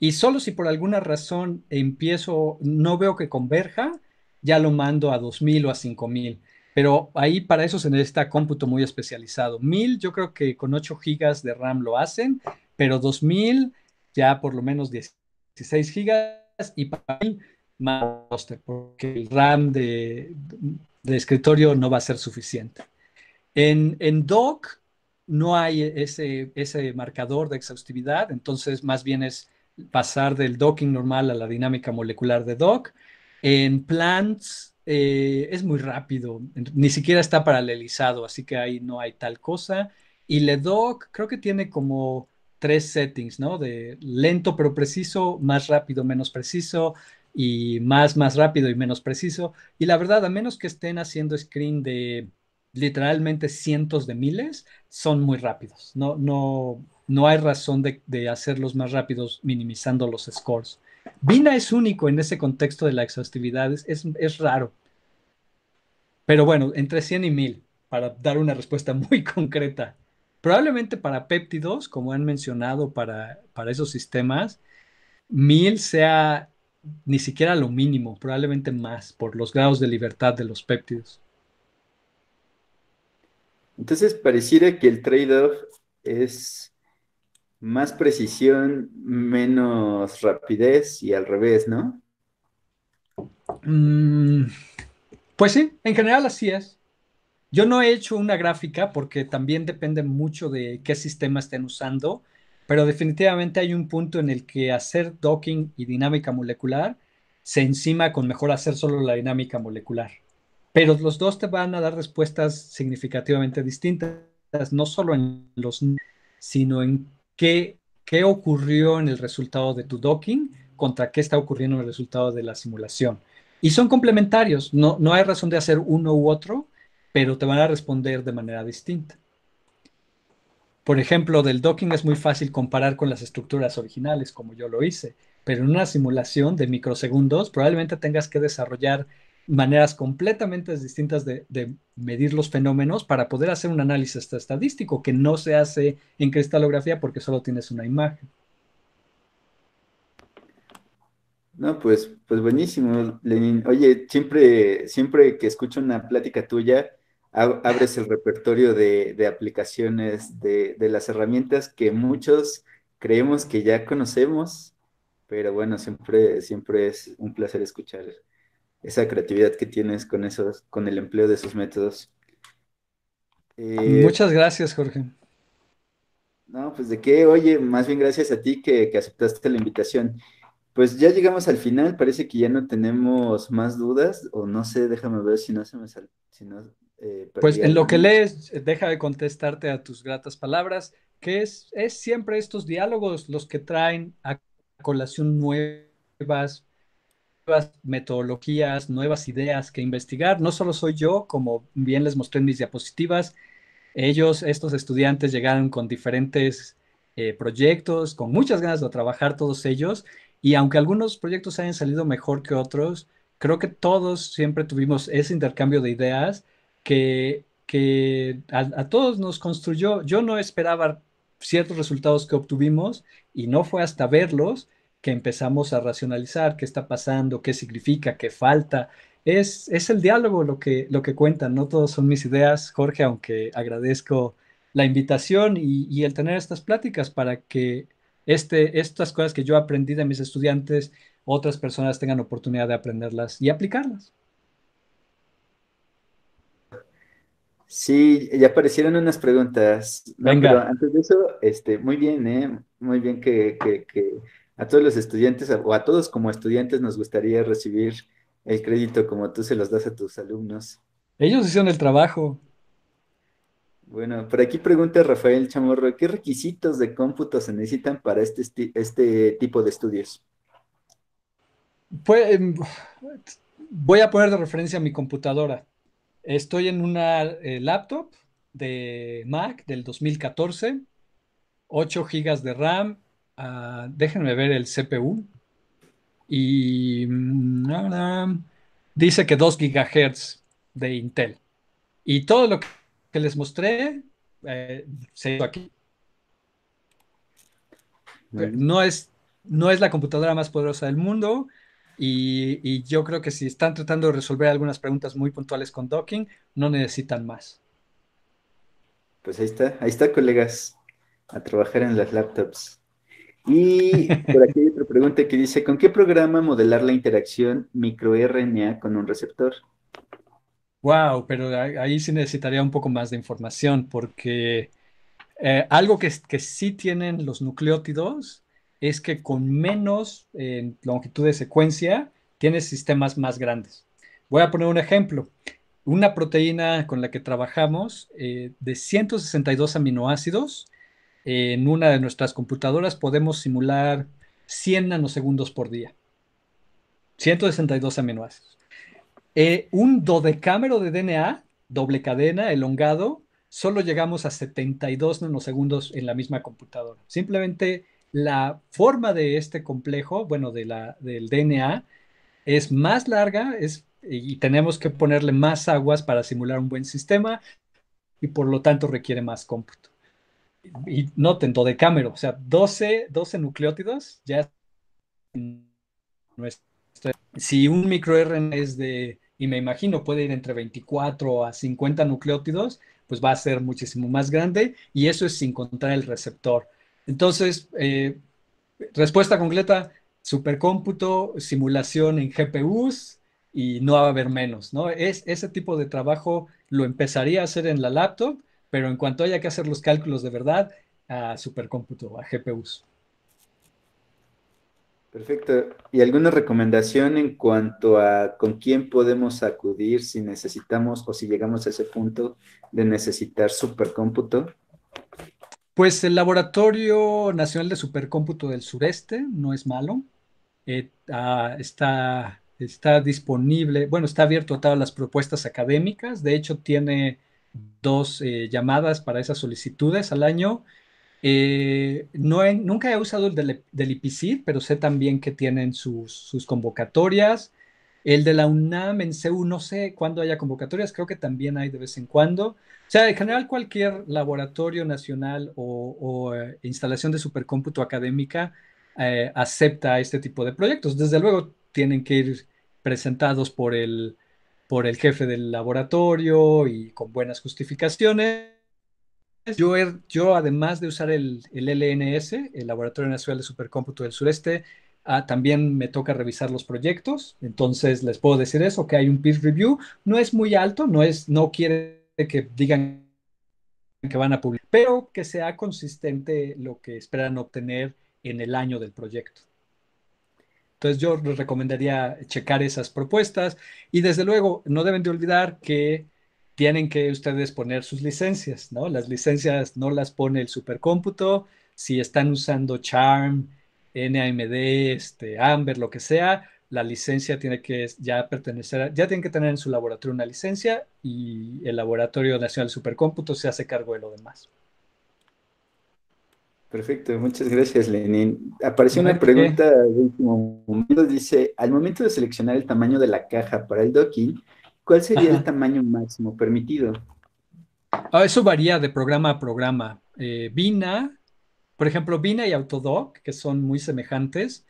Y solo si por alguna razón empiezo, no veo que converja, ya lo mando a 2000 o a 5000. Pero ahí para eso se necesita cómputo muy especializado. 1000 yo creo que con 8 gigas de RAM lo hacen, pero 2000 ya por lo menos 16 gigas y para mí más porque el RAM de, escritorio no va a ser suficiente. En, doc no hay ese, ese marcador de exhaustividad, entonces más bien es pasar del docking normal a la dinámica molecular de doc. En plants eh, es muy rápido, ni siquiera está paralelizado, así que ahí no hay tal cosa. Y LeDoc creo que tiene como tres settings, ¿no? De lento pero preciso, más rápido, menos preciso, y más, más rápido y menos preciso. Y la verdad, a menos que estén haciendo screen de literalmente cientos de miles, son muy rápidos. No, no, no hay razón de, de hacerlos más rápidos minimizando los scores. Vina es único en ese contexto de la exhaustividad, es, es, es raro. Pero bueno, entre 100 y 1000, para dar una respuesta muy concreta. Probablemente para péptidos, como han mencionado, para, para esos sistemas, 1000 sea ni siquiera lo mínimo, probablemente más, por los grados de libertad de los péptidos. Entonces, pareciera que el trade-off es más precisión, menos rapidez y al revés, ¿no? Mm, pues sí, en general así es. Yo no he hecho una gráfica porque también depende mucho de qué sistema estén usando, pero definitivamente hay un punto en el que hacer docking y dinámica molecular se encima con mejor hacer solo la dinámica molecular. Pero los dos te van a dar respuestas significativamente distintas, no solo en los, sino en qué, qué ocurrió en el resultado de tu docking contra qué está ocurriendo en el resultado de la simulación. Y son complementarios, no, no hay razón de hacer uno u otro, pero te van a responder de manera distinta. Por ejemplo, del docking es muy fácil comparar con las estructuras originales, como yo lo hice, pero en una simulación de microsegundos probablemente tengas que desarrollar maneras completamente distintas de, medir los fenómenos para poder hacer un análisis estadístico que no se hace en cristalografía porque solo tienes una imagen. No, pues, pues buenísimo, Lenin. Oye, siempre, siempre que escucho una plática tuya, abres el repertorio de, aplicaciones, de, las herramientas que muchos creemos que ya conocemos, pero bueno, siempre, siempre es un placer escuchar esa creatividad que tienes con, esos, con el empleo de esos métodos. Eh, Muchas gracias, Jorge. No, pues de qué, oye, más bien gracias a ti que, aceptaste la invitación. Pues ya llegamos al final, parece que ya no tenemos más dudas, o no sé, déjame ver si no se me sal, si eh, pues en lo que lees, deja de contestarte a tus gratas palabras, que es, siempre estos diálogos los que traen a colación nuevas, metodologías, nuevas ideas que investigar. No solo soy yo, como bien les mostré en mis diapositivas, ellos, estos estudiantes, llegaron con diferentes eh, proyectos, con muchas ganas de trabajar todos ellos, y aunque algunos proyectos hayan salido mejor que otros, creo que todos siempre tuvimos ese intercambio de ideas que, que a, todos nos construyó. Yo no esperaba ciertos resultados que obtuvimos y no fue hasta verlos que empezamos a racionalizar qué está pasando, qué significa, qué falta. Es, es el diálogo lo que, lo que cuenta, no todos son mis ideas, Jorge, aunque agradezco la invitación y, el tener estas pláticas para que este, estas cosas que yo aprendí de mis estudiantes, otras personas tengan oportunidad de aprenderlas y aplicarlas. Sí, ya aparecieron unas preguntas. Venga. antes de eso, este, muy bien, ¿eh? Muy bien que, a todos los estudiantes o a todos como estudiantes nos gustaría recibir el crédito como tú se los das a tus alumnos. Ellos hicieron el trabajo. Bueno, por aquí pregunta Rafael Chamorro, ¿qué requisitos de cómputo se necesitan para este, este tipo de estudios? Pues, em, voy a poner de referencia mi computadora. Estoy en una eh, laptop de Mac del 2014, 8 GB de RAM, ah, déjenme ver el CPU, y mm, mm, dice que 2 GHz de Intel. Y todo lo que les mostré eh, se hizo aquí. No es, no es la computadora más poderosa del mundo, y, yo creo que si están tratando de resolver algunas preguntas muy puntuales con docking, no necesitan más. Pues ahí está, ahí está, colegas, a trabajar en las laptops. Y por aquí hay otra pregunta que dice, ¿con qué programa modelar la interacción microRNA con un receptor? Wow, pero ahí sí necesitaría un poco más de información porque eh, algo que sí tienen los nucleótidos es que con menos eh, longitud de secuencia tienes sistemas más grandes. Voy a poner un ejemplo. Una proteína con la que trabajamos eh, de 162 aminoácidos, en una de nuestras computadoras podemos simular 100 nanosegundos por día. 162 aminoácidos. Eh, un dodecámero de DNA, doble cadena, elongado, solo llegamos a 72 nanosegundos en la misma computadora. Simplemente la forma de este complejo, bueno, de la, del DNA, es más larga y tenemos que ponerle más aguas para simular un buen sistema y por lo tanto requiere más cómputo. Y noten, cámara o sea, 12, 12 nucleótidos ya Si un microRN es de, y me imagino puede ir entre 24 a 50 nucleótidos, pues va a ser muchísimo más grande y eso es sin contar el receptor. Entonces, eh, respuesta completa, supercómputo, simulación en GPUs y no va a haber menos, ¿no? Es, ese tipo de trabajo lo empezaría a hacer en la laptop, pero en cuanto haya que hacer los cálculos de verdad, a supercómputo, a GPUs. Perfecto. ¿Y alguna recomendación en cuanto a con quién podemos acudir si necesitamos o si llegamos a ese punto de necesitar supercómputo? Pues el Laboratorio Nacional de Supercómputo del Sureste no es malo. Eh, ah, está, disponible, bueno, está abierto a todas las propuestas académicas. De hecho, tiene dos eh, llamadas para esas solicitudes al año. Eh, no nunca he usado el del, del pero sé también que tienen sus, sus convocatorias. El de la UNAM en CEU, no sé cuándo haya convocatorias, creo que también hay de vez en cuando. O sea, en general cualquier laboratorio nacional o, eh, instalación de supercómputo académica eh, acepta este tipo de proyectos. Desde luego tienen que ir presentados por el, por el jefe del laboratorio y con buenas justificaciones. Yo, yo además de usar el, el LNS, el Laboratorio Nacional de Supercómputo del Sureste, Ah, también me toca revisar los proyectos, entonces les puedo decir eso, que hay un peer review, no es muy alto, no, es, no quiere que digan que van a publicar, pero que sea consistente lo que esperan obtener en el año del proyecto. Entonces yo les recomendaría checar esas propuestas y desde luego no deben de olvidar que tienen que ustedes poner sus licencias, ¿no? Las licencias no las pone el supercómputo, si están usando Charm, NAMD, este, Amber, lo que sea, la licencia tiene que ya pertenecer, ya tienen que tener en su laboratorio una licencia y el Laboratorio Nacional de Supercómputo se hace cargo de lo demás. Perfecto, muchas gracias, Lenin. Apareció una pregunta de último momento. Dice, al momento de seleccionar el tamaño de la caja para el docking, ¿cuál sería el tamaño máximo permitido? Ah, eso varía de programa a programa. Eh, por ejemplo, Vina y Autodoc, que son muy semejantes,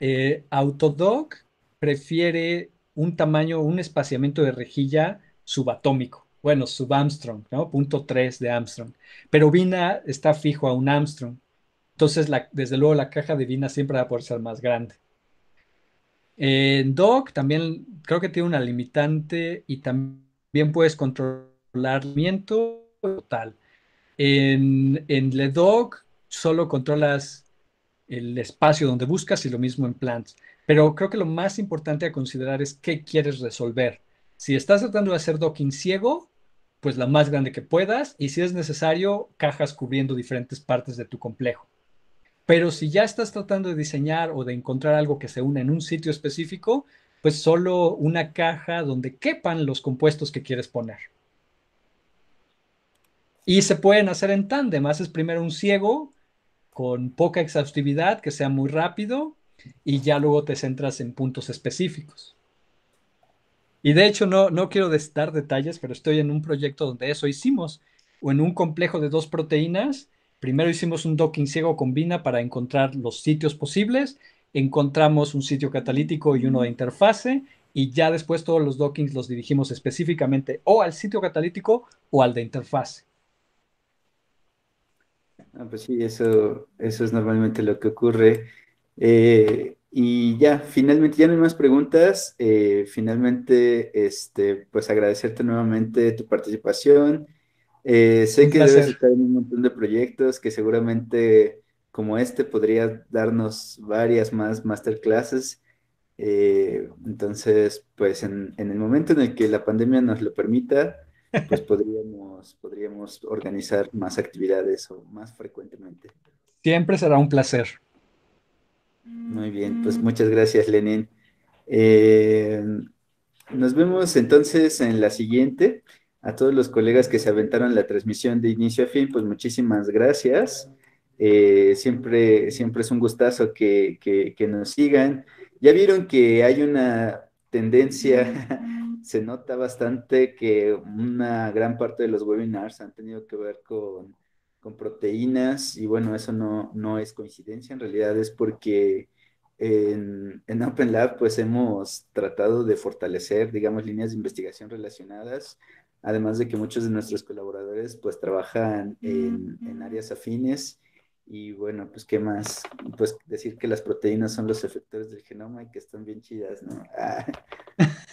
eh, Autodoc prefiere un tamaño, un espaciamiento de rejilla subatómico, bueno, subarmstrong, ¿no? Punto 3 de Armstrong, pero Vina está fijo a un Armstrong, entonces desde luego la caja de Vina siempre va a poder ser más grande. En Doc también creo que tiene una limitante y también puedes controlar el total. En, en LeDoc solo controlas el espacio donde buscas y lo mismo en plants. Pero creo que lo más importante a considerar es qué quieres resolver. Si estás tratando de hacer docking ciego, pues la más grande que puedas y si es necesario, cajas cubriendo diferentes partes de tu complejo. Pero si ya estás tratando de diseñar o de encontrar algo que se una en un sitio específico, pues solo una caja donde quepan los compuestos que quieres poner. Y se pueden hacer en tándem. Haces primero un ciego con poca exhaustividad, que sea muy rápido y ya luego te centras en puntos específicos. Y de hecho, no, no quiero dar detalles, pero estoy en un proyecto donde eso hicimos, o en un complejo de dos proteínas. Primero hicimos un docking ciego con Vina para encontrar los sitios posibles, encontramos un sitio catalítico y uno de interfase, y ya después todos los dockings los dirigimos específicamente o al sitio catalítico o al de interfase. Ah, pues sí, eso, eso es normalmente lo que ocurre. Eh, y ya, finalmente, ya no hay más preguntas. Eh, finalmente, este, pues agradecerte nuevamente tu participación. Eh, sé que debes estar en un montón de proyectos que seguramente como este podría darnos varias más masterclasses. entonces, pues en, en el momento en el que la pandemia nos lo permita, pues podríamos, podríamos organizar más actividades o más frecuentemente. Siempre será un placer. Muy bien, pues muchas gracias, Lenin. Eh, nos vemos entonces en la siguiente. A todos los colegas que se aventaron la transmisión de inicio a fin, pues muchísimas gracias. Eh, siempre, siempre es un gustazo que nos sigan. Ya vieron que hay una tendencia se nota bastante que una gran parte de los webinars han tenido que ver con, con proteínas y bueno, eso no, no, es coincidencia, en realidad es porque en, en Open Lab pues hemos tratado de fortalecer, digamos, líneas de investigación relacionadas, además de que muchos de nuestros colaboradores pues trabajan en, en áreas afines. Y bueno, pues qué más, pues decir que las proteínas son los efectores del genoma y que están bien chidas, ¿no? Ah.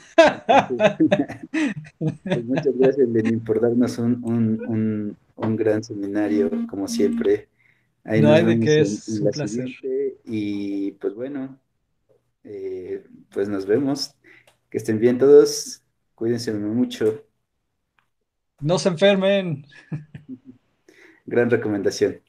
Pues muchas gracias, Lenin, por darnos un, gran seminario, como siempre. no hay de qué, es un placer. Y pues bueno, eh, pues nos vemos. Que estén bien todos. Cuídense mucho. No se enfermen. Gran recomendación.